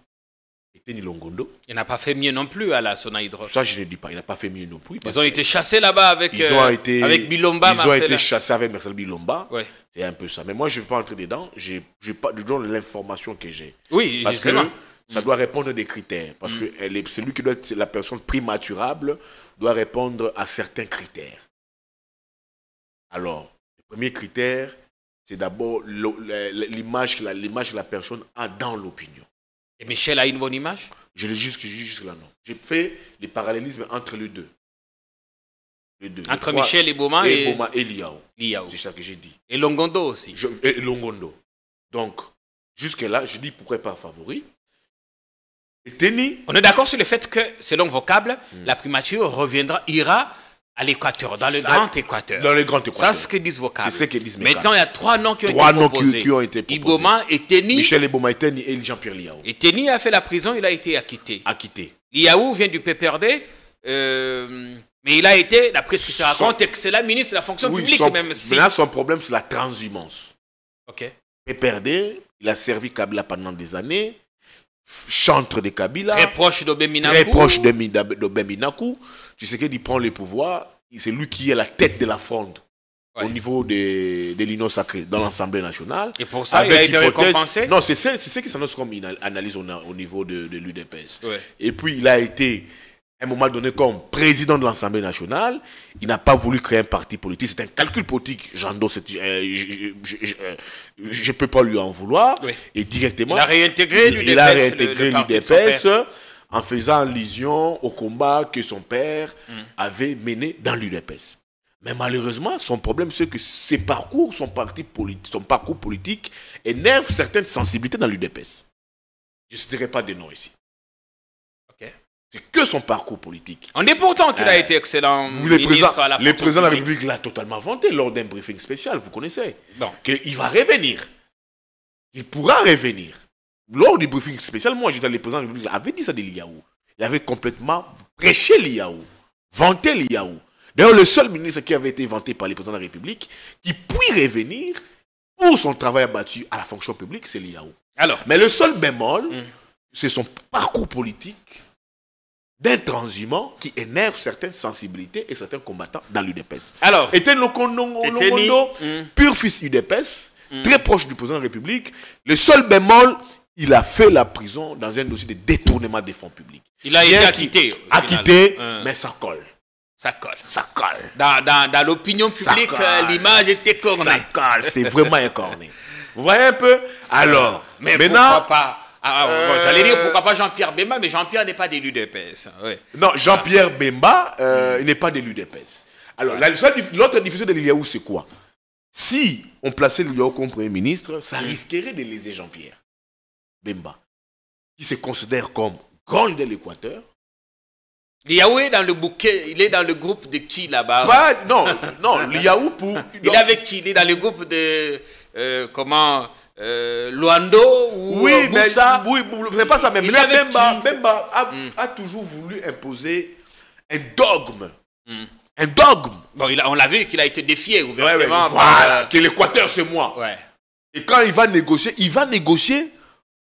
il n'a pas fait mieux non plus à la Sona Hydro. Ça, je ne dis pas. Il n'a pas fait mieux non plus. Ils ont été chassés là-bas avec, euh, Bilomba. Ils ont été chassés avec Marcel Bilomba. C'est un peu ça. Mais moi, je ne vais pas entrer dedans. Je, je donne l'information que j'ai. Oui, Parce Que, ça doit répondre à des critères. Parce mm. que celui qui doit être la personne primaturable doit répondre à certains critères. Alors, le premier critère, c'est d'abord l'image que, que la personne a dans l'opinion. Et Michel a une bonne image Je le juge jusque-là, non. J'ai fait les parallélismes entre les deux. Les deux entre Michel et Boma et, et, et Liao. Liao. C'est ça que j'ai dit. Et Longondo aussi. et Longondo. Donc, jusque-là, je dis pourquoi pas favori. Et Teni. On est d'accord sur le fait que, selon vos câbles, hmm. la primature reviendra, ira à l'équateur, dans le grand équateur. Dans le grand équateur. c'est ce que disent vos C'est ce que disent mes Maintenant, il y a trois noms qui ont été noms proposés. Qui, qui ont été proposés. Iboma, Eteni. Michel Iboma, Eteni et Jean-Pierre Liaou. Eteni a fait la prison, il a été acquitté. Acquitté. Liaou vient du PPRD. Euh, mais il a été, d'après ce que ça raconte, excellent ministre de la fonction publique même si. Maintenant, son problème, c'est la transhumance. OK. PPRD, il a servi Kabila pendant des années chantre de Kabila. Très proche d'Obeminaku. Très proche d'Obeminaku sais qu'il prend le pouvoir, c'est lui qui est la tête de la fronde au niveau de, l'Union sacrée dans l'Assemblée nationale. Et pour ça, il a été récompensé Non, c'est ce qui s'annonce comme analyse au, niveau de, l'UDPS. Et puis, il a été, à un moment donné, comme président de l'Assemblée nationale. Il n'a pas voulu créer un parti politique. C'est un calcul politique. J'endosse, euh, je ne peux pas lui en vouloir. Et directement. Il a réintégré l'UDPS. il a réintégré l'UDPS en faisant allusion au combat que son père mm. avait mené dans l'UDPS. Mais malheureusement, son problème, c'est que ses parcours, son, parcours politique énerve certaines sensibilités dans l'UDPS. Je ne citerai pas de noms ici. C'est que son parcours politique. On est pourtant qu'il a euh, été excellent le président, à la Le président de la République l'a totalement vanté lors d'un briefing spécial, vous connaissez. Donc. Il va revenir. Il pourra revenir lors du briefing spécial, moi, j'étais le président de la République, avait dit ça de l'IAO. Il avait complètement prêché l'IAO, vanté l'IAO. D'ailleurs, le seul ministre qui avait été vanté par les présidents de la République, qui puisse revenir pour son travail abattu à la fonction publique, c'est l'IAO. Alors, Mais le seul bémol, mm. c'est son parcours politique d'intranshumant qui énerve certaines sensibilités et certains combattants dans l'UDPS. Alors, était Lokono, pur fils UDPS, mm. très proche du président de la République, le seul bémol, il a fait la prison dans un dossier de détournement des fonds publics. Il a été acquitté. Acquitté, hein. mais ça colle. Ça colle. Ça colle. Dans, l'opinion publique, euh, l'image était cornée. Ça colle, c'est vraiment écorné. Vous voyez un peu Alors, Pourquoi pas ah, ah, dire euh. pourquoi pas Jean-Pierre Bemba, mais Jean-Pierre n'est pas d'élu d'EPS. Non, ah. Jean-Pierre Bemba, euh, il n'est pas d'élu d'EPS. Alors, l'autre difficulté de l'IAO, c'est quoi Si on plaçait l'IAO comme Premier ministre, ça mm. risquerait de léser Jean-Pierre. Bemba, qui se considère comme grand de l'Équateur. est dans le bouquet, il est dans le groupe de qui là-bas Pas, bah, Non, non, Liaou pour. il est avec qui Il est dans le groupe de. Euh, comment euh, Luando ou Oui, ça mais oui, c'est pas ça même. Il Bemba, Bemba hmm. a, toujours voulu imposer un dogme. Hmm. Un dogme. on l'a vu qu'il a été défié ouvertement. Ouais, que l'Équateur c'est moi. Et quand il va négocier, il va négocier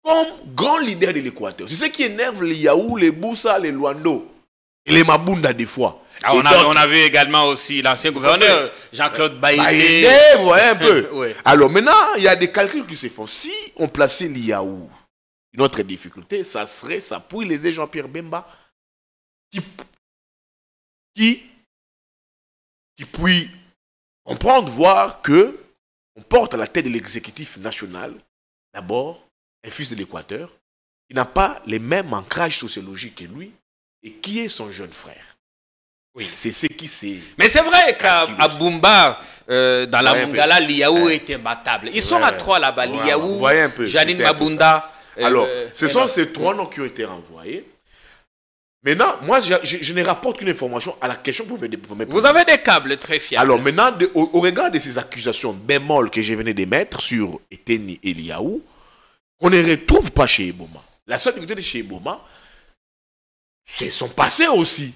comme grand leader de l'Équateur. C'est ce qui énerve les Yahoo, les Boussa, les Luando et les Mabunda des fois. Ah, on, avait également aussi l'ancien gouverneur Jean-Claude Baïdé. vous voyez un peu. Alors maintenant, il y a des calculs qui se font. Si on plaçait une autre difficulté, ça serait ça pour les Jean-Pierre Bemba qui, qui, qui puis comprendre, voir que on porte à la tête de l'exécutif national d'abord un fils de l'Équateur, qui n'a pas les mêmes ancrages sociologiques que lui, et qui est son jeune frère. Oui. C'est ce qui s'est. Mais c'est vrai qu'à Bumba, euh, dans la Mongala, Liaou est imbattable. Ils sont à trois là-bas. Liaou, Janine Mabunda. Euh, Alors, euh, ce sont ces trois noms qui ont été renvoyés. Maintenant, moi, je, ne rapporte qu'une information à la question que vous me Vous avez des câbles très fiables. Alors, maintenant, au, regard de ces accusations bémol que je venais de mettre sur Eteni et Liaou, on ne retrouve pas chez Eboma. La seule de chez Eboma, c'est son passé aussi,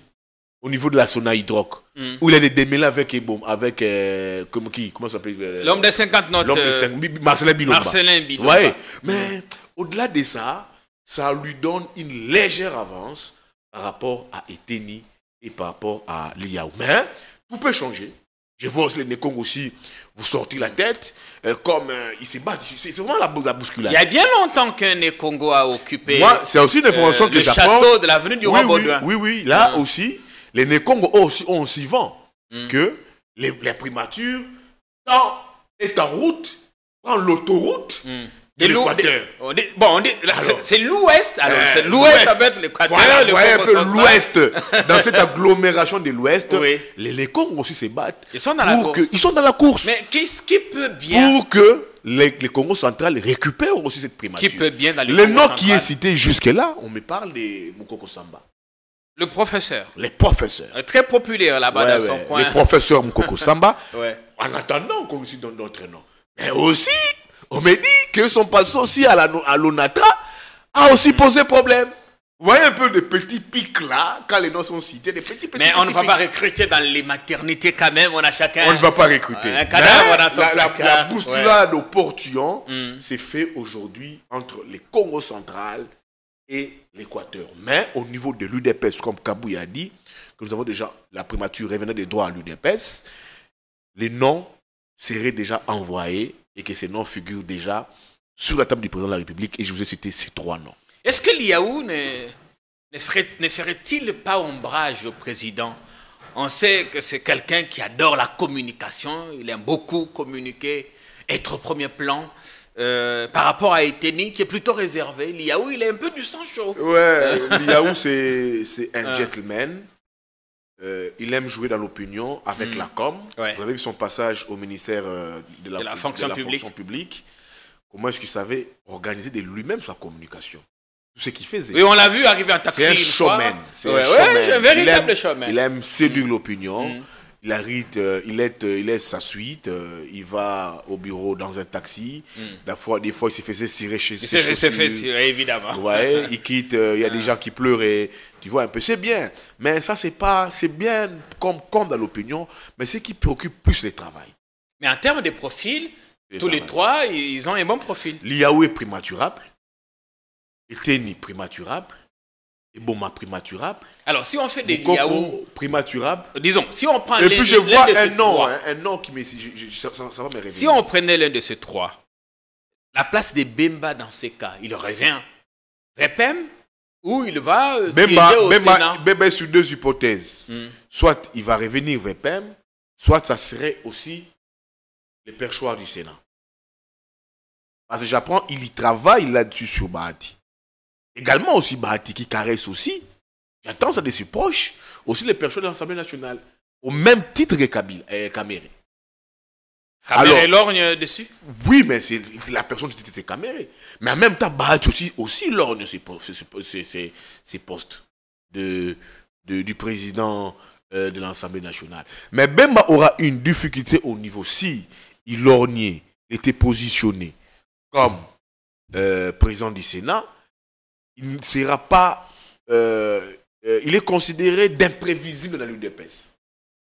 au niveau de la Sona Hydroc, hmm. où il a des démêlés avec Eboma, avec, euh, qui, comment ça s'appelle euh, L'homme des 50 notes. L'homme de 50, euh, Marcelin Binoma. Marcelin hmm. Mais au-delà de ça, ça lui donne une légère avance par rapport à Eteni et par rapport à Liao. Mais tout peut changer. Je vois aussi les Nekong aussi vous sortir la tête. Euh, comme euh, ils se battent. C'est vraiment la, bousculade. Il y a bien longtemps qu'un Congo a occupé. Moi, c'est aussi une euh, information que j'apporte. Le château de l'avenue du oui, roi oui, oui, oui, là hein. aussi, les N'Kongo aussi, ont aussi vent hmm. que les, les primatures, sont est en route, prend l'autoroute. Hmm. Bon, c'est l'Ouest. Alors, euh, c'est l'Ouest être l'Équateur. Voilà, voyez un peu l'Ouest. Dans cette agglomération de l'Ouest, les, les Congos aussi se battent. Ils sont dans la course. ils sont dans la course. Mais qu'est-ce qui peut bien... Pour que les, les Congo central récupèrent aussi cette primature. Qui peut bien dans le, nom qui est cité jusque-là, on me parle de Moukoko Samba. Le professeur. Les professeurs. Euh, très populaire là-bas dans son coin. Le professeur Moukoko Samba. En attendant qu'on si donne d'autres noms. Mais aussi on me dit que son passé aussi à l'ONATRA a aussi posé problème. Vous voyez un peu de petits pics là, quand les noms sont cités, Mais on ne va pas recruter dans les maternités quand même, on a chacun. On ne va pas recruter. cadavre, la, la, bousculade au mm. s'est fait aujourd'hui entre le Congo central et l'Équateur. Mais au niveau de l'UDPS, comme Kabouya a dit, que nous avons déjà la primature revenant des droits à l'UDPS, les noms seraient déjà envoyés et que ces noms figurent déjà sur la table du président de la République. Et je vous ai cité ces trois noms. Est-ce que l'IAU ne, ne ferait-il pas ombrage au président On sait que c'est quelqu'un qui adore la communication, il aime beaucoup communiquer, être au premier plan. Euh, par rapport à Eteni, qui est plutôt réservé, l'IAU, il est un peu du sang chaud. Ouais, l'IAU, c'est un ah. gentleman. Euh, il aime jouer dans l'opinion avec mm. la com. Vous avez vu son passage au ministère euh, de, la, fonction, publique. Comment est-ce qu'il savait organiser de lui-même sa communication Tout ce qu'il faisait. Et on l'a vu arriver en taxi. C'est un showman. C'est un véritable il aime, Il aime séduire mm. l'opinion. Mm. Euh, il arrive, euh, il, il laisse sa suite, euh, il va au bureau dans un taxi. Hmm. Des, fois, des fois, il s'est fait cirer chez Il s'est fait cirer, évidemment. il quitte, il y a des ah. gens qui pleurent tu vois un peu. C'est bien, mais ça, c'est pas, c'est bien comme, comme dans l'opinion, mais c'est qui préoccupe plus le travail. Mais en termes de profil, tous les trois, ils ont un bon profil. L'IAO est prématurable, Eteni prématurable, et ma prématurable. Alors, si on fait des yaourts prématurables, disons, si on prend et puis je vois un nom, hein, un nom qui me, je, ça, va me réveiller. Si on prenait l'un de ces trois, la place de Bemba dans ce cas, il revient Repem ou il va euh, Bemba, au Bemba, Bemba est sur deux hypothèses. Hmm. Soit il va revenir Repem, soit ça serait aussi le perchoir du Sénat. Parce que j'apprends, il y travaille là-dessus sur Bahati également aussi Bahati qui caresse aussi. J'attends ça de ses proches, aussi les personnes de l'Assemblée nationale, au même titre que Kabila, et eh, lorgne dessus Oui, mais c'est la personne c'est Caméré. Mais en même temps, Bahati aussi, aussi lorgne ses, postes de, du président euh, de l'Assemblée nationale. Mais Bemba aura une difficulté au niveau si il lorgnait, était positionné comme euh, président du Sénat il ne sera pas. Euh, euh, il est considéré d'imprévisible dans l'UDPS.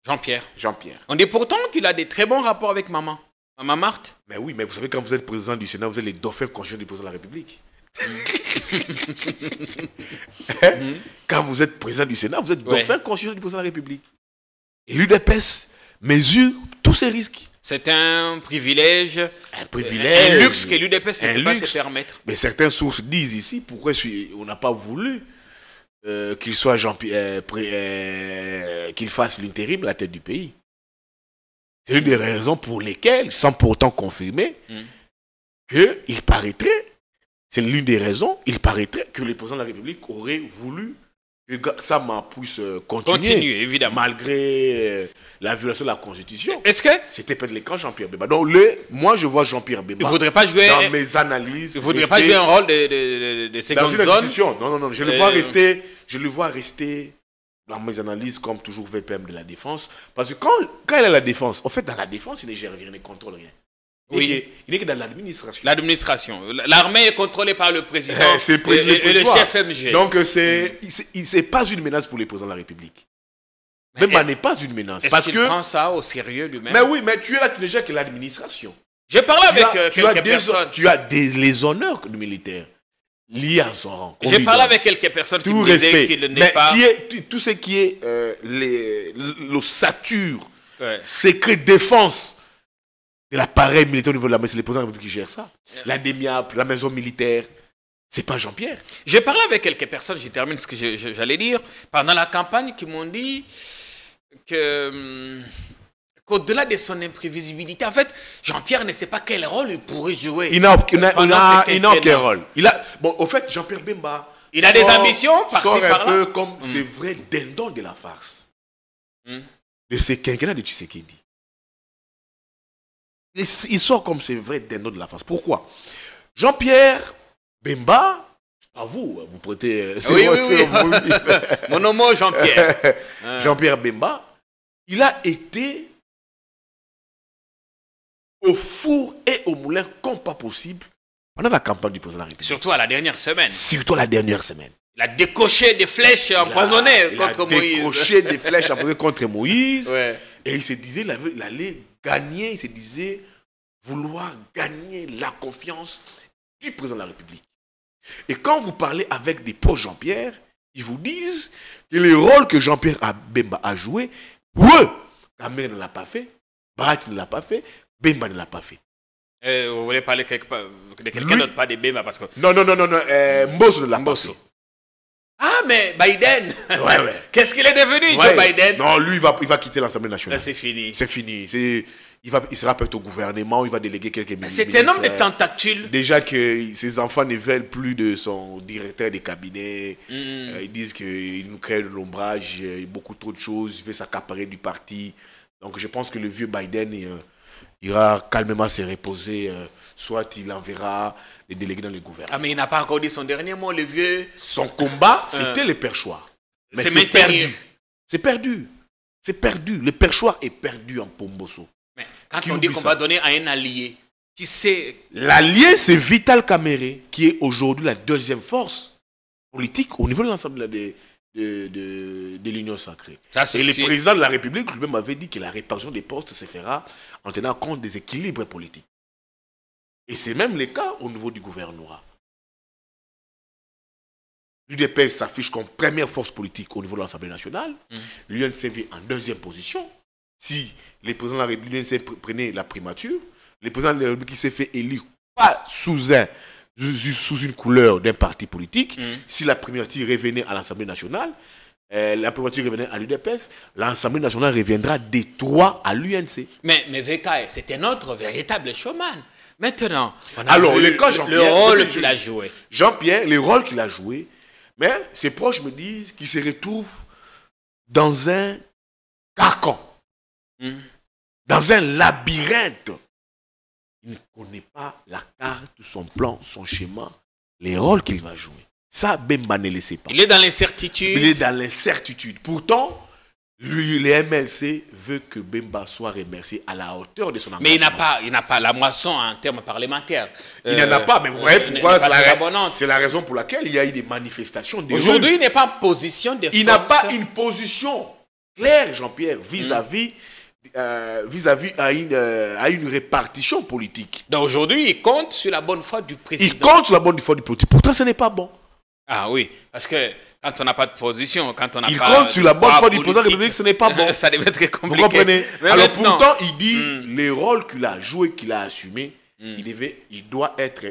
Jean-Pierre. Jean-Pierre. On dit pourtant qu'il a des très bons rapports avec maman. Maman Marthe. Mais oui, mais vous savez, quand vous êtes président du Sénat, vous êtes les dauphins conscients du président de la République. Hein? Mhm. quand vous êtes président du Sénat, vous êtes dauphin conscient du président de la République. Et l'UDPS mesure tous ces risques. C'est un privilège, un privilège, luxe que l'UDP ne peut pas se permettre. Mais certaines sources disent ici pourquoi on n'a pas voulu euh, qu'il soit Jean-Pierre, euh, euh, qu'il fasse l'intérim la tête du pays. C'est l'une des raisons pour lesquelles, sans pourtant confirmer, hmm. qu'il paraîtrait, c'est l'une des raisons, il paraîtrait que le président de la République aurait voulu ça Sama puisse euh, continuer, Continue, évidemment. malgré euh, la violation de la Constitution. Est-ce que c'était peut-être l'écran Jean-Pierre Béba Donc le, moi je vois Jean-Pierre Béba. Il pas jouer dans mes analyses. Il pas jouer un rôle de, de, de, zone. Non non non, je le vois euh, rester, je le vois rester dans mes analyses comme toujours VPM de la défense, parce que quand quand il est à la défense, en fait dans la défense il ne gère rien, il ne contrôle rien. Oui. Il n'est que dans l'administration. L'administration. L'armée est contrôlée par le président, eh, et, le chef MG. Donc, euh, ce n'est hmm. pas une menace pour les présidents de la République. Mais Même n'est pas une menace. Parce ce que prend ça au sérieux lui-même. Mais oui, mais tu es là, tu avec que l'administration. J'ai parlé tu avec as, quelques euh, tu as personnes. Tu as les honneurs militaires liés à son rang. J'ai parlé avec quelques personnes tout qui disaient qu'il n'est pas... Qui est, tout ce qui est euh, les, le, le sature, secret défense de l'appareil militaire au niveau de la maison. c'est les présidents qui gèrent ça. La DEMIAP, la maison militaire, c'est pas Jean-Pierre. J'ai parlé avec quelques personnes, je terminé ce que j'allais dire, pendant la campagne qui m'ont dit que hum, qu'au-delà de son imprévisibilité, en fait, Jean-Pierre ne sait pas quel rôle il pourrait jouer. Il n'a aucun rôle. a, bon, au fait, Jean-Pierre Bemba. Il a des ambitions par sort un peu comme c'est hum. ce vrai dindon de la farce. Hum. De ce quinquennat de Tshisekedi. Il sort comme c'est vrai d'un autre de la face. Pourquoi Jean-Pierre Bemba, à vous, hein, vous prêtez. Euh, oui, Mon nom, Jean-Pierre. Jean-Pierre Bemba, il a été au four et au moulin comme pas possible pendant la campagne du président la Surtout à la dernière semaine. Surtout à la dernière semaine. Il a décoché des flèches empoisonnées contre Moïse. Il a décoché des flèches empoisonnées contre Moïse. Et il se disait qu'il allait gagner, il se disait vouloir gagner la confiance du président de la République. Et quand vous parlez avec des pauvres Jean-Pierre, ils vous disent que les rôles que Jean-Pierre Bemba a joué, pour eux, Kamer ne l'a pas fait, Barak ne l'a pas fait, Bemba ne l'a pas fait. Euh, vous voulez parler de quelqu'un d'autre, pas de Bemba parce que... Non, non, non, non, euh, ne l'a pas fait. Ah, mais Biden Qu'est-ce qu'il est devenu, Joe Biden Non, lui, il va, il va quitter l'Assemblée nationale. Ah, c'est fini. C'est fini. Il, va, il sera peut-être au gouvernement, il va déléguer quelques ah, ministres. C'est un homme de tentacules. Déjà que ses enfants ne veulent plus de son directeur de cabinet. Hmm. Euh, ils disent qu'il nous crée de l'ombrage, euh, beaucoup trop de choses, il veut s'accaparer du parti. Donc je pense que le vieux Biden... Est, euh, il ira calmement se reposer. Euh, soit il enverra les délégués dans le gouvernement. Ah, mais il n'a pas encore son dernier mot, le vieux. Son combat, euh. c'était le perchoir. c'est perdu. C'est perdu. C'est perdu. Le perchoir est perdu en Pombosso. Mais quand on dit qu'on va donner à un allié, qui sait. L'allié, c'est Vital Kamere, qui est aujourd'hui la deuxième force politique au niveau de l'ensemble de, de, de, l'Union sacrée. et le président de la République lui-même avait dit que la répartition des postes se fera en tenant compte des équilibres politiques. Et c'est même le cas au niveau du gouvernement. L'UDP s'affiche comme première force politique au niveau de l'Assemblée nationale, s'est mm. l'UNCV en deuxième position. Si le président de la République prenait la primature, le président de la République s'est fait élire pas sous un sous une couleur d'un parti politique, mm. si la primature revenait à l'Assemblée nationale, euh, la primature revenait à l'UDPS, l'Assemblée nationale reviendra des trois à l'UNC. Mais, mais VK, c'était notre véritable showman. Maintenant, on a Alors, le, rôle qu'il a joué. Jean-Pierre, le rôle qu'il a joué, mais ses proches me disent qu'il se retrouve dans un carcan, mm. dans un labyrinthe il ne connaît pas la carte, son plan, son schéma, les rôles qu'il va jouer. Ça, Bemba ne le sait pas. Il est dans l'incertitude. Il est dans l'incertitude. Pourtant, lui, les MLC veut que Bemba soit remercié à la hauteur de son engagement. Mais il n'a pas, il n'a pas la moisson en termes parlementaires. il n'en a euh, pas, mais vous voyez c'est la, raison pour laquelle il y a eu des manifestations. Aujourd'hui, il n'est pas en position de Il n'a pas une position claire, Jean-Pierre, vis-à-vis mm. Euh, vis-à-vis -à, euh, à, une, répartition politique. Donc aujourd'hui, il compte sur la bonne foi du président. Il compte sur la bonne foi du président. Pourtant, ce n'est pas bon. Ah oui, parce que quand on n'a pas de position, quand on n'a pas... Il compte sur la bonne foi du président de la République, ce n'est pas bon. Ça devait être compliqué. Vous comprenez Alors pourtant, il dit hmm. les rôles qu'il a joués, qu'il a assumés, hmm. il, devait, il doit être,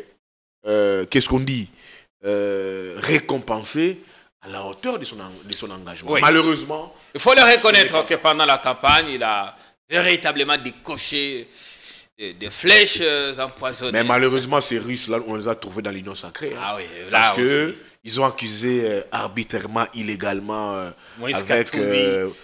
euh, qu'est-ce qu'on dit, récompensé à la hauteur de son, de son engagement. Malheureusement. Il faut le reconnaître que pendant la campagne, il a véritablement décoché des, flèches euh, empoisonnées. Mais malheureusement, ces Russes-là, on les a trouvés dans l'Union sacrée. Hein. Ah oui, là parce que ils ont accusé euh, arbitrairement, illégalement, euh, avec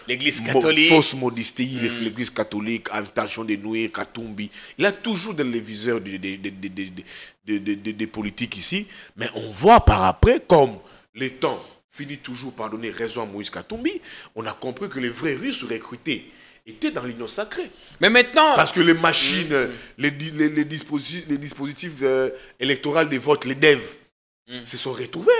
l'Église catholique. fausse modestie, mm. l'Église catholique, intention de nouer Katumbi. Il a toujours des viseurs des de, de, de, politiques ici, mais on voit par après comme les temps finit toujours par donner raison à Moïse Katumbi, on a compris que les vrais Russes recrutés étaient dans l'union sacrée. Mais maintenant... Parce que les machines, les, dispositifs, euh, électoraux des votes, les devs, hmm. se sont retrouvés.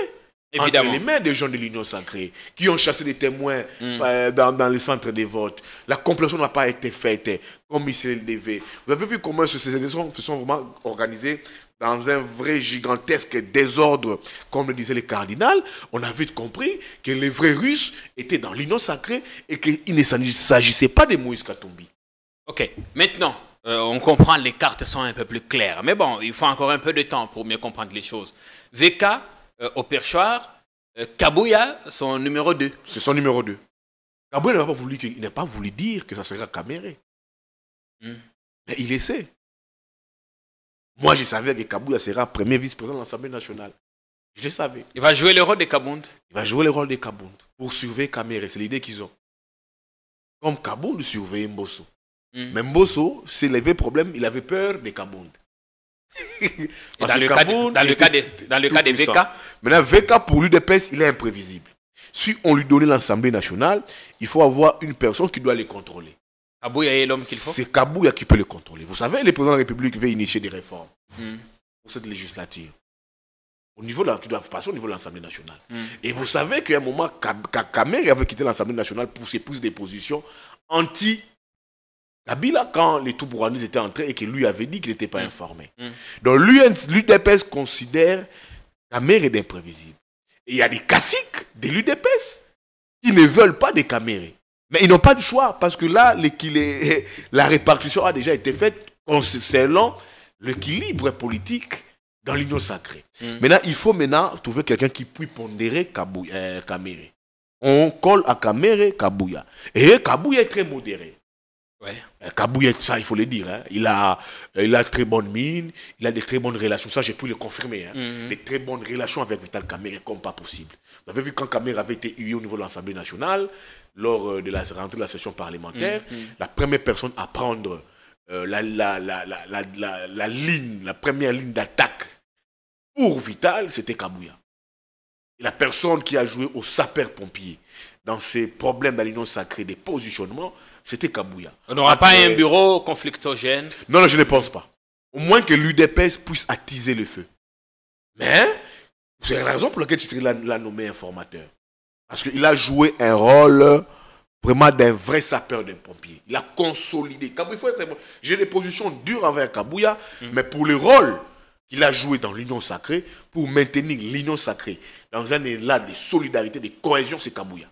Évidemment. les mains des gens de l'Union sacrée, qui ont chassé des témoins hmm. euh, dans, les centres des votes. La complétion n'a pas été faite comme il se devait. Vous avez vu comment ces élections se sont vraiment organisées dans un vrai gigantesque désordre, comme le disait le cardinal, on a vite compris que les vrais Russes étaient dans l'union sacrée et qu'il ne s'agissait pas de Moïse Katumbi. Ok, maintenant, euh, on comprend, les cartes sont un peu plus claires. Mais bon, il faut encore un peu de temps pour mieux comprendre les choses. VK euh, au perchoir, euh, Kabouya, son numéro 2. C'est son numéro 2. Kabouya n'a pas, voulu, pas voulu dire que ça serait Caméré. Hmm. Mais il essaie. Moi, je savais que Kabouya sera premier vice-président de l'Assemblée nationale. Je savais. Il va jouer le rôle de Kabound. Il va jouer le rôle de Kabound pour surveiller Kamere. C'est l'idée qu'ils ont. Comme Kabound surveillait Mbosso. Hmm. Mais Mbosso s'est levé problème, il avait peur de Kabound. dans, le cas de, VK. Maintenant, VK, pour lui peste, il est imprévisible. Si on lui donnait l'Assemblée nationale, il faut avoir une personne qui doit les contrôler. C'est Kabouya qui peut le contrôler. Vous savez, le président de la République veut initier des réformes hmm. pour cette législature. Au niveau de qui doivent passer au niveau de l'Assemblée nationale. Hmm. Et vous savez qu'à un moment, Kamer avait quitté l'Assemblée nationale pour ses prises de positions anti Kabila quand les Toubouranis étaient entrés et que lui avait dit qu'il n'était pas hmm. informé. Donc l'UDPS considère Kamer est imprévisible. Et il y a des caciques de l'UDPS qui ne veulent pas des Kamere. Mais ils n'ont pas de choix parce que là, la répartition a déjà été faite concernant l'équilibre politique dans l'union sacrée. Mm. Maintenant, il faut maintenant trouver quelqu'un qui puisse pondérer Kabouya, euh, Kamere. On colle à Kamere Kabouya. Et Kabouya est très modéré. Ouais. Euh, Kabouya, ça, il faut le dire. Hein. Il, a, euh, il a très bonne mine, il a des très bonnes relations. Ça, j'ai pu le confirmer. Hein. Mm-hmm. Des très bonnes relations avec Vital Kamere, comme pas possible. Vous avez vu quand Kamere avait été eu au niveau de l'Assemblée nationale, lors euh, de la rentrée de la session parlementaire, mm, mm. la première personne à prendre euh, la, ligne, la première ligne d'attaque pour Vital, c'était Kabouya. la personne qui a joué au sapeur-pompier dans ces problèmes l'union sacrée, des positionnements, c'était Kabouya. On n'aura pas un bureau conflictogène Non, je ne pense pas. Au moins que l'UDPS puisse attiser le feu. Mais c'est la raison pour laquelle tu serais là, nommé informateur. Parce qu'il a joué un rôle vraiment d'un vrai sapeur d'un pompier. Il a consolidé. J'ai des positions dures envers Kabouya, mm. mais pour le rôle qu'il a joué dans l'union sacrée, pour maintenir l'union sacrée dans un élan de solidarité, de cohésion, c'est Kabouya.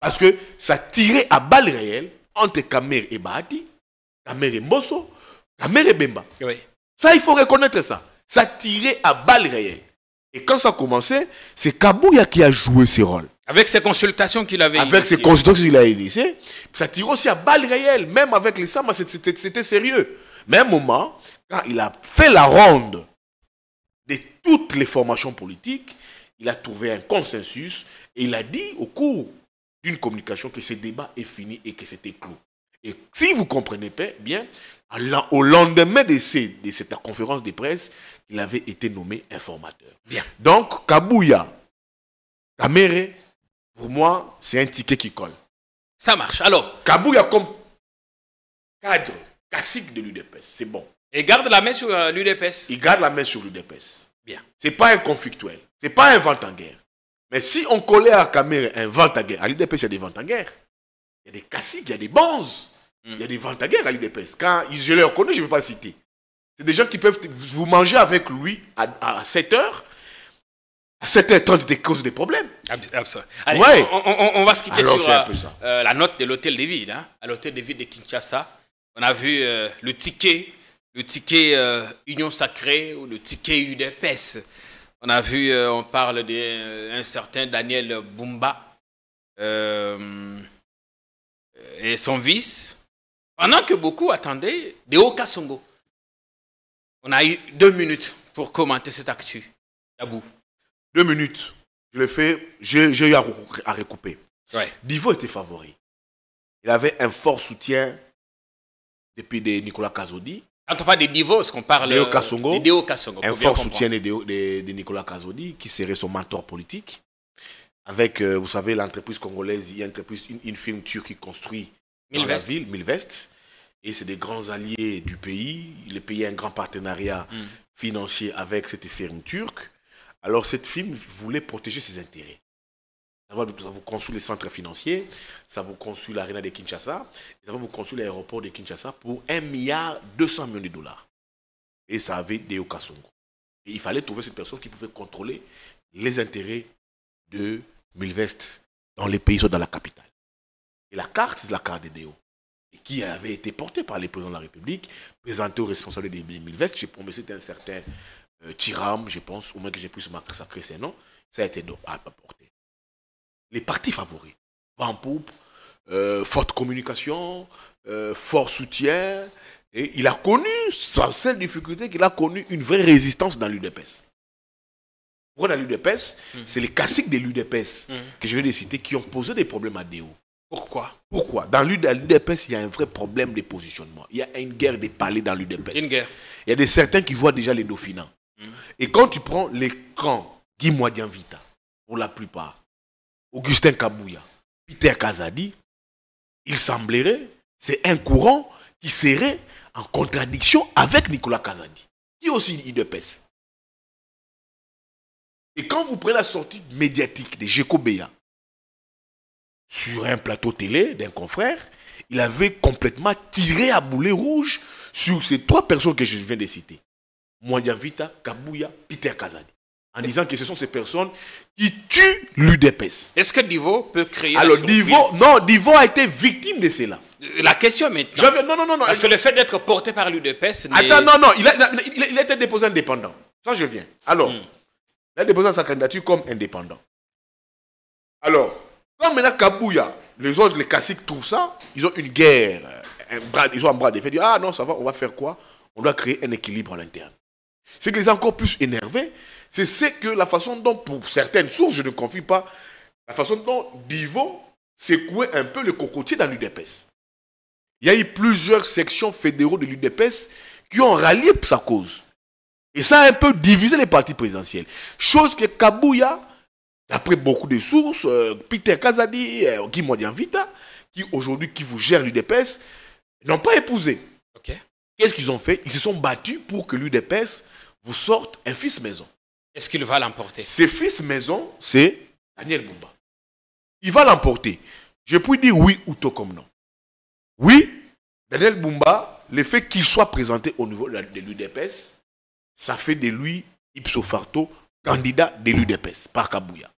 Parce que ça tirait à balles réelles entre Kamer et Bahati, Kamer et Mbosso, Kamer et Bemba. Ça, il faut reconnaître ça. Ça tirait à balles réelles. Et quand ça a commencé, c'est Kabouya qui a joué ce rôle. Avec ses consultations qu'il avait Avec ses consultations qu'il a initiées, ça tire aussi à balles réelles. Même avec les samas, c'était sérieux. Mais à un moment, quand il a fait la ronde de toutes les formations politiques, il a trouvé un consensus et il a dit au cours d'une communication que ce débat est fini et que c'était clos. Et si vous comprenez bien, au lendemain de, de cette conférence de presse, il avait été nommé informateur. Bien. Donc, Kabouya, Kamere, pour moi, c'est un ticket qui colle. Ça marche. Alors a comme cadre classique de l'UDPS, c'est bon. Et garde la main sur l'UDPS. Il garde la main sur euh, l'UDPS. Bien. C'est pas un conflictuel. C'est pas un vent en guerre. Mais si on collait à caméra un vent en guerre, à l'UDPS, il y a des ventes en guerre. Il y a des classiques, il y a des bonzes. Hmm. Il y a des ventes en guerre à l'UDPS. Quand je les reconnais, je ne vais pas citer. C'est des gens qui peuvent vous manger avec lui à, à 7 heures à 7 temps causes des problèmes. Ah, ah, on, va se quitter sur euh, euh, la note de l'hôtel de hein. à l'hôtel de de Kinshasa, on a vu euh, le ticket, le ticket Union Sacrée ou le ticket UDPS. On a vu, on parle d'un certain Daniel Bumba et son vice. Pendant que beaucoup attendaient des Songo. On a eu deux minutes pour commenter cette actu. Tabou. Deux minutes. Je l'ai fait. J'ai eu à, recouper. Divo était favori. Il avait un fort soutien depuis de Nicolas Kazodi. Quand ah, on parle de Divo, ce qu'on parle de Deo Kassongo. Un fort soutien de, Nicolas Kazodi, qui serait son mentor politique. Avec, euh, vous savez, l'entreprise congolaise, il y a une, une firme turque qui construit dans la ville, Milvest. Et c'est des grands alliés du pays. Le pays a un grand partenariat hmm. financier avec cette firme turque. Alors cette firme voulait protéger ses intérêts. Ça vous construit les centres financiers, ça vous construit l'arena de Kinshasa, ça vous construire l'aéroport de Kinshasa pour 1,2 milliard de dollars. Et ça avait Deo Kassongo. Et il fallait trouver cette personne qui pouvait contrôler les intérêts de Milvest dans les pays, soit dans la capitale. Et la carte, c'est la carte de Deo qui avait été portée par les présidents de la République, présentée aux responsables des Milvest. Je que c'était un certain euh, Tiram, je pense, au moins que j'ai pu massacrer ses noms, ça a été apporté. Les partis favoris, Van Poupe, euh, forte communication, euh, fort soutien, et il a connu, sans seule difficulté, qu'il a connu une vraie résistance dans l'UDPS. Pourquoi dans l'UDPS hmm. C'est les classiques de l'UDPS hmm. que je vais les citer qui ont posé des problèmes à Déo. Pourquoi Pourquoi Dans l'UDPS, il y a un vrai problème de positionnement. Il y a une guerre des palais dans l'UDPS. Il y a des certains qui voient déjà les dauphinants. Mm. Et quand tu prends les camps, Guy Vita, pour la plupart, Augustin Kabouya, Peter Kazadi, il semblerait, c'est un courant qui serait en contradiction avec Nicolas Kazadi, qui est aussi une IDPS. E e Et quand vous prenez la sortie médiatique de Jekobea sur un plateau télé d'un confrère, il avait complètement tiré à boulet rouge sur ces trois personnes que je viens de citer. Vita, Kabouya, Peter Kazadi. En disant que ce sont ces personnes qui tuent l'UDPS. Est-ce que Divo peut créer. Alors, Divo, non, Divo a été victime de cela. Euh, la question maintenant. non non, non, non, Parce que le fait d'être porté par l'UDPS. Attends, non, non, il a, il, été déposé indépendant. Ça, je viens. Alors, hmm. il a déposé sa candidature comme indépendant. Alors, quand maintenant Kabouya, les autres, les caciques trouvent ça, ils ont une guerre, euh, ils ont un bras de fait, ah non, ça va, on va faire quoi On doit créer un équilibre à l'interne. Ce qui les a encore plus énervés, c'est que la façon dont, pour certaines sources, je ne confie pas, la façon dont Divo secouait un peu le cocotier dans l'UDPS. Il y a eu plusieurs sections fédéraux de l'UDPS qui ont rallié sa cause. Et ça a un peu divisé les partis présidentiels. Chose que Kabouya, d'après beaucoup de sources, euh, Peter Kazadi, euh, Guy Vita, qui aujourd'hui qui vous gère l'UDPS, n'ont pas épousé. Qu'est-ce qu'ils ont fait Ils se sont battus pour que l'UDPS vous sorte un fils maison. Est-ce qu'il va l'emporter Ce fils maison, c'est Daniel Bumba. Il va l'emporter. Je puis dire oui ou tout comme non. Oui, Daniel Bumba, le fait qu'il soit présenté au niveau de l'UDPS, ça fait de lui, ipso facto, candidat de l'UDPS par Kabouya.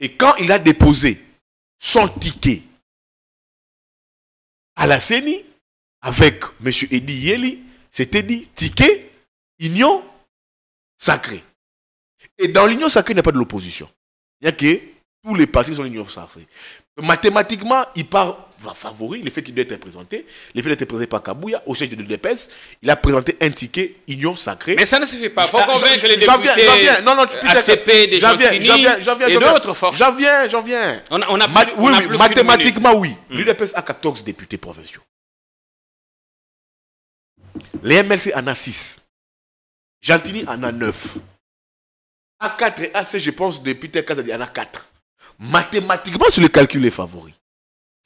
Et quand il a déposé son ticket à la CENI, avec M. Edi Yeli, c'était dit ticket, union sacrée. Et dans l'union sacrée, il n'y a pas de l'opposition. Il n'y a que tous les partis sont l'union sacrée. Mathématiquement, il part va favori le fait qu'il doit être présenté, le fait d'être présenté par Kabouya au siège de l'UDPS, il a présenté un ticket union sacrée. Mais ça ne suffit pas, Il faut convaincre les députés. non, non, tu ACP, j'en viens, j'en viens, J'en viens, j'en viens. On oui, oui, mathématiquement oui. L'UDPS a 14 députés provinciaux. Les MLC en a 6. Gentini en a 9. A4 et AC, je pense, depuis Peter Kazadi, en a 4. Mathématiquement, sur le calcul, est favori.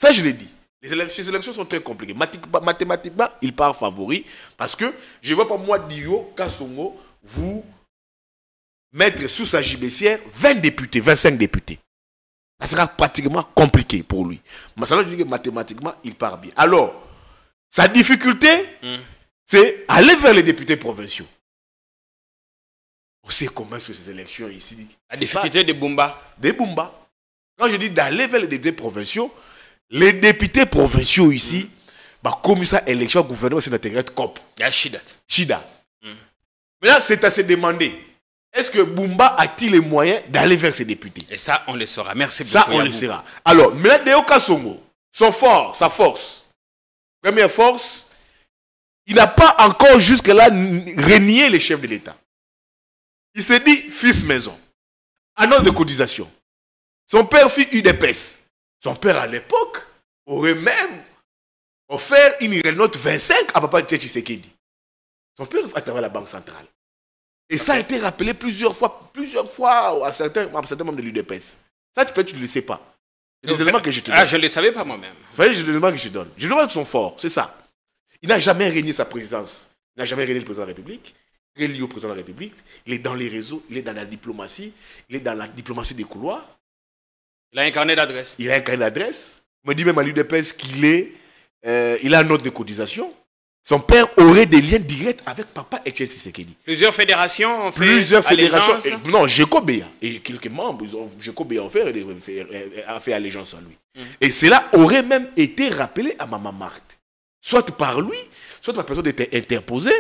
Ça, je l'ai dit. Les élections, sont très compliquées. Mathématiquement, il part favori parce que je ne vois pas moi Dio Kassongo vous mettre sous sa gibecière 20 députés, 25 députés. Ça sera pratiquement compliqué pour lui. Mais ça, je dis que mathématiquement, il part bien. Alors, sa difficulté, hmm c'est aller vers les députés provinciaux. On sait comment sont ces élections ici. La difficulté des Bumba. Des Bumba. Quand je dis d'aller vers les députés provinciaux, les députés provinciaux ici, hmm. bah, comme ça, élection gouvernement, c'est de COP. Il y a Shida. Shida. Hmm. Maintenant, c'est à se demander. Est-ce que Bumba a-t-il les moyens d'aller vers ses députés Et ça, on le saura. Merci beaucoup. Ça, on le saura. Alors, maintenant, Deo son fort, sa force. Première force, il n'a pas encore jusque-là renié les chefs de l'État. Il s'est dit fils maison, annonce de cotisation. Son père fit UDPS. Son père à l'époque aurait même offert une rénote 25 à papa Tchéchi Son père à travers la Banque centrale. Et ça a été rappelé plusieurs fois, plusieurs fois à certains, membres de l'UDPS. Ça, tu ne le sais pas. C'est des éléments que je te ah, donne. je ne le savais pas moi-même. Vous voyez, les éléments que je donne. vois éléments sont forts, c'est ça. Il n'a jamais régné sa présidence. Il n'a jamais régné le président de la République. Il est lié au président de la République. Il est dans les réseaux. Il est dans la diplomatie. Il est dans la diplomatie des couloirs. Il a incarné l'adresse. Il a incarné l'adresse. On me dit même à l'UDPS qu'il est, euh, il a un note de cotisation. Son père aurait des liens directs avec papa Etienne Tshisekedi. Plusieurs fédérations ont fait Plusieurs fédérations. non, Jacobéa et quelques membres, ont euh, euh, fait, allégeance à lui. Mm. Et cela aurait même été rappelé à Maman Marc soit par lui, soit la personne était interposée,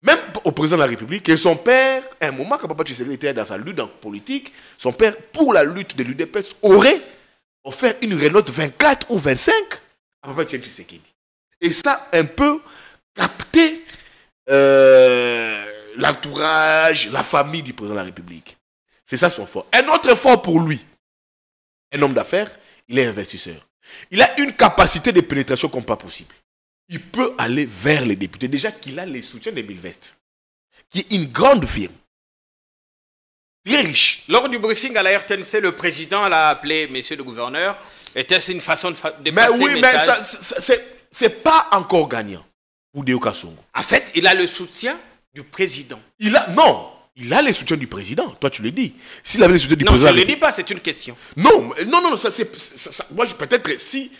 même au président de la République, et son père, à un moment, quand Papa Tshisekedi était dans sa lutte en politique, son père, pour la lutte de l'UDPS, aurait offert une Renault 24 ou 25 à Papa Tshisekedi. Et ça, un peu, capté euh, l'entourage, la famille du président de la République. C'est ça son fort. Un autre fort pour lui, un homme d'affaires, il est investisseur. Il a une capacité de pénétration comme pas possible il peut aller vers les députés. Déjà qu'il a les soutiens de Vest. qui est une grande firme. Très riche. Lors du briefing à la RTNC, le président l'a appelé messieurs le gouverneur. Était-ce une façon de, mais oui, Mais oui, mais c'est pas encore gagnant pour Deo Kassongo. En fait, il a le soutien du président. Il a non, il a le soutien du président. Toi, tu le dis. S'il avait le soutien du non, président, non, je ne le dis pas. C'est une question. Non, non, non, ça c'est moi peut-être si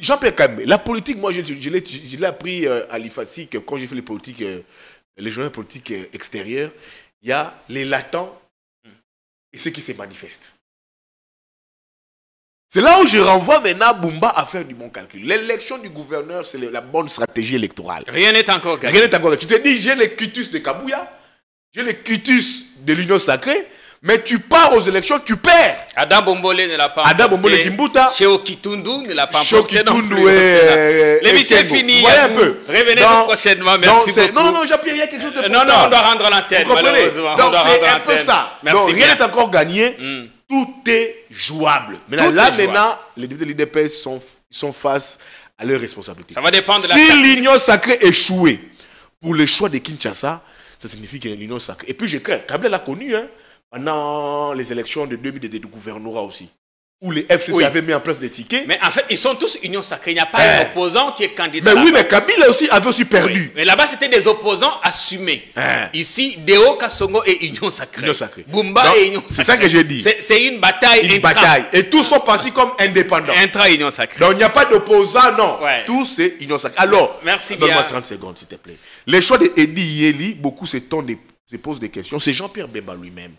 Jean-Pierre Kamé, la politique, moi, je, l'ai appris euh, à l'IFASI que quand j'ai fait les politiques, euh, les journées politiques euh, extérieures, il y a les latents et ceux qui se manifestent. C'est là où je renvoie maintenant Bumba à faire du bon calcul. L'élection du gouverneur, c'est la bonne stratégie électorale. Rien n'est encore gagné. Rien n'est encore Tu te dis, j'ai le cutus de Kabouya, j'ai le cutus de l'Union Sacrée, mais tu pars aux élections, tu perds. Adam Bombolé ne l'a pas Adam Bombolé, Kimbuta. Cheo Kitundu ne l'a pas emporté non plus. Euh, L'émission est finie. Voyez un peu. Revenez prochainement. Non, non, non, j'ai pierre rien. quelque chose de Non, non, on doit rendre l'antenne, malheureusement. Donc, c'est un peu ça. Merci rien n'est encore gagné. Mm. Tout est jouable. Mais là, maintenant, les députés de l'IDPS sont, face à leurs responsabilités. Ça va dépendre de la Si l'Union sacrée échouait pour le choix de Kinshasa, ça signifie que l'Union sacrée. Et puis, je crains, Kabila l'a connu, hein pendant les élections de 2000 de gouvernorat aussi où les FCC avaient mis en place des tickets. Mais en fait, ils sont tous union sacrée. Il n'y a pas eh. un opposant qui est candidat. Mais oui, mais Kabila aussi avait aussi perdu. Mais là-bas, c'était des opposants assumés. Eh. Ici, Deo Kassongo et union sacrée. Union sacrée. Bumba et union sacrée. C'est ça que j'ai dit. C'est une bataille. Une bataille. Et tous sont partis comme indépendants. Intra-union sacrée. Donc, il n'y a pas d'opposant, non. Tous, c'est union sacrée. Alors, donne-moi 30 secondes, s'il te plaît. Les choix de Edi Yeli, beaucoup se, posent des questions. C'est Jean-Pierre Beba lui-même.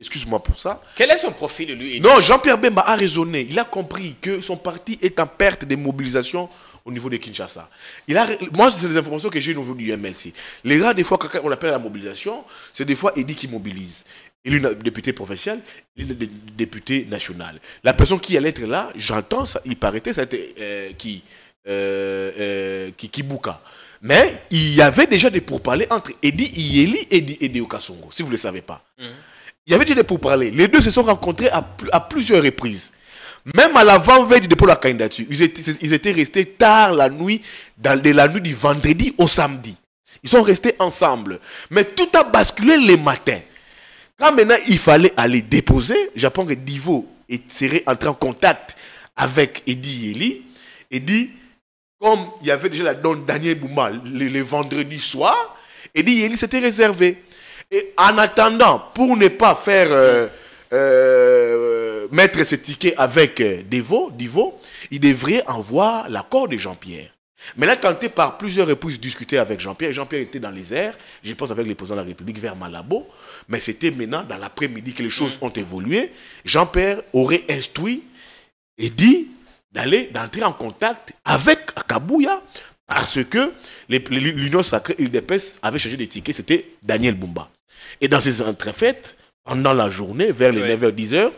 Excuse-moi pour ça. Quel est son profil, lui Non, Jean-Pierre Bemba a raisonné. Il a compris que son parti est en perte de mobilisation au niveau de Kinshasa. Il a, moi, c'est des informations que j'ai au niveau du MLC. Les gars, des fois, quand on appelle la mobilisation, c'est des fois Eddy qui mobilise. Il est député provincial, il est député national. La personne qui allait être là, j'entends, il paraîtait, c'était qui, qui, Kibuka. Mais il y avait déjà des pourparlers entre Eddy Ieli et Eddy Okasongo, si vous ne le savez pas. Il y avait déjà des parler. Les deux se sont rencontrés à, plusieurs reprises. Même à l'avant-veille du dépôt de la candidature, ils étaient, restés tard la nuit, de la nuit du vendredi au samedi. Ils sont restés ensemble. Mais tout a basculé le matin. Quand maintenant il fallait aller déposer, j'apprends que Divo serait entré en contact avec Eddie Yeli. Eddie, comme il y avait déjà la donne Daniel Bouma le, vendredi soir, Eddie Yeli s'était réservé. Et en attendant, pour ne pas faire euh, euh, mettre ce ticket avec euh, Divo, il devrait voir l'accord de Jean-Pierre. Mais là, quand est par plusieurs épouses discutées avec Jean-Pierre, Jean-Pierre était dans les airs, je pense avec les présidents de la République vers Malabo, mais c'était maintenant dans l'après-midi que les choses ont évolué. Jean-Pierre aurait instruit et dit d'aller, d'entrer en contact avec Kabouya parce que l'Union sacrée dépêche avait changé de ticket, c'était Daniel Bumba. Et dans ces entrefaites, pendant la journée, vers les 9h, 10h,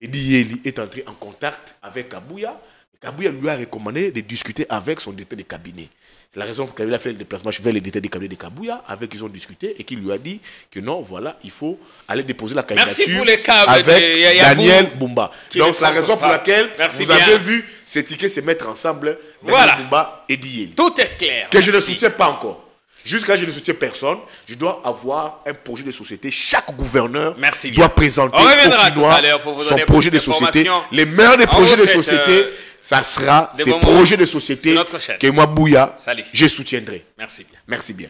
Yeli est entré en contact avec Kabouya. Kabouya lui a recommandé de discuter avec son député de cabinet. C'est la raison pour laquelle il a fait le déplacement vers le députés de cabinet de Kabouya, avec qui ils ont discuté et qui lui a dit que non, voilà, il faut aller déposer la candidature Merci pour les avec Daniel Bumba. Donc c'est la raison pour laquelle vous avez vu ces tickets se mettre ensemble, Daniel et Yéli. Tout est clair. Que je ne soutiens pas encore. Jusqu'à je ne soutiens personne, je dois avoir un projet de société. Chaque gouverneur doit présenter son projet de société. Les meilleurs des euh, projets de société, ça sera ces projets de société que moi, Bouya, je soutiendrai. Merci Merci bien.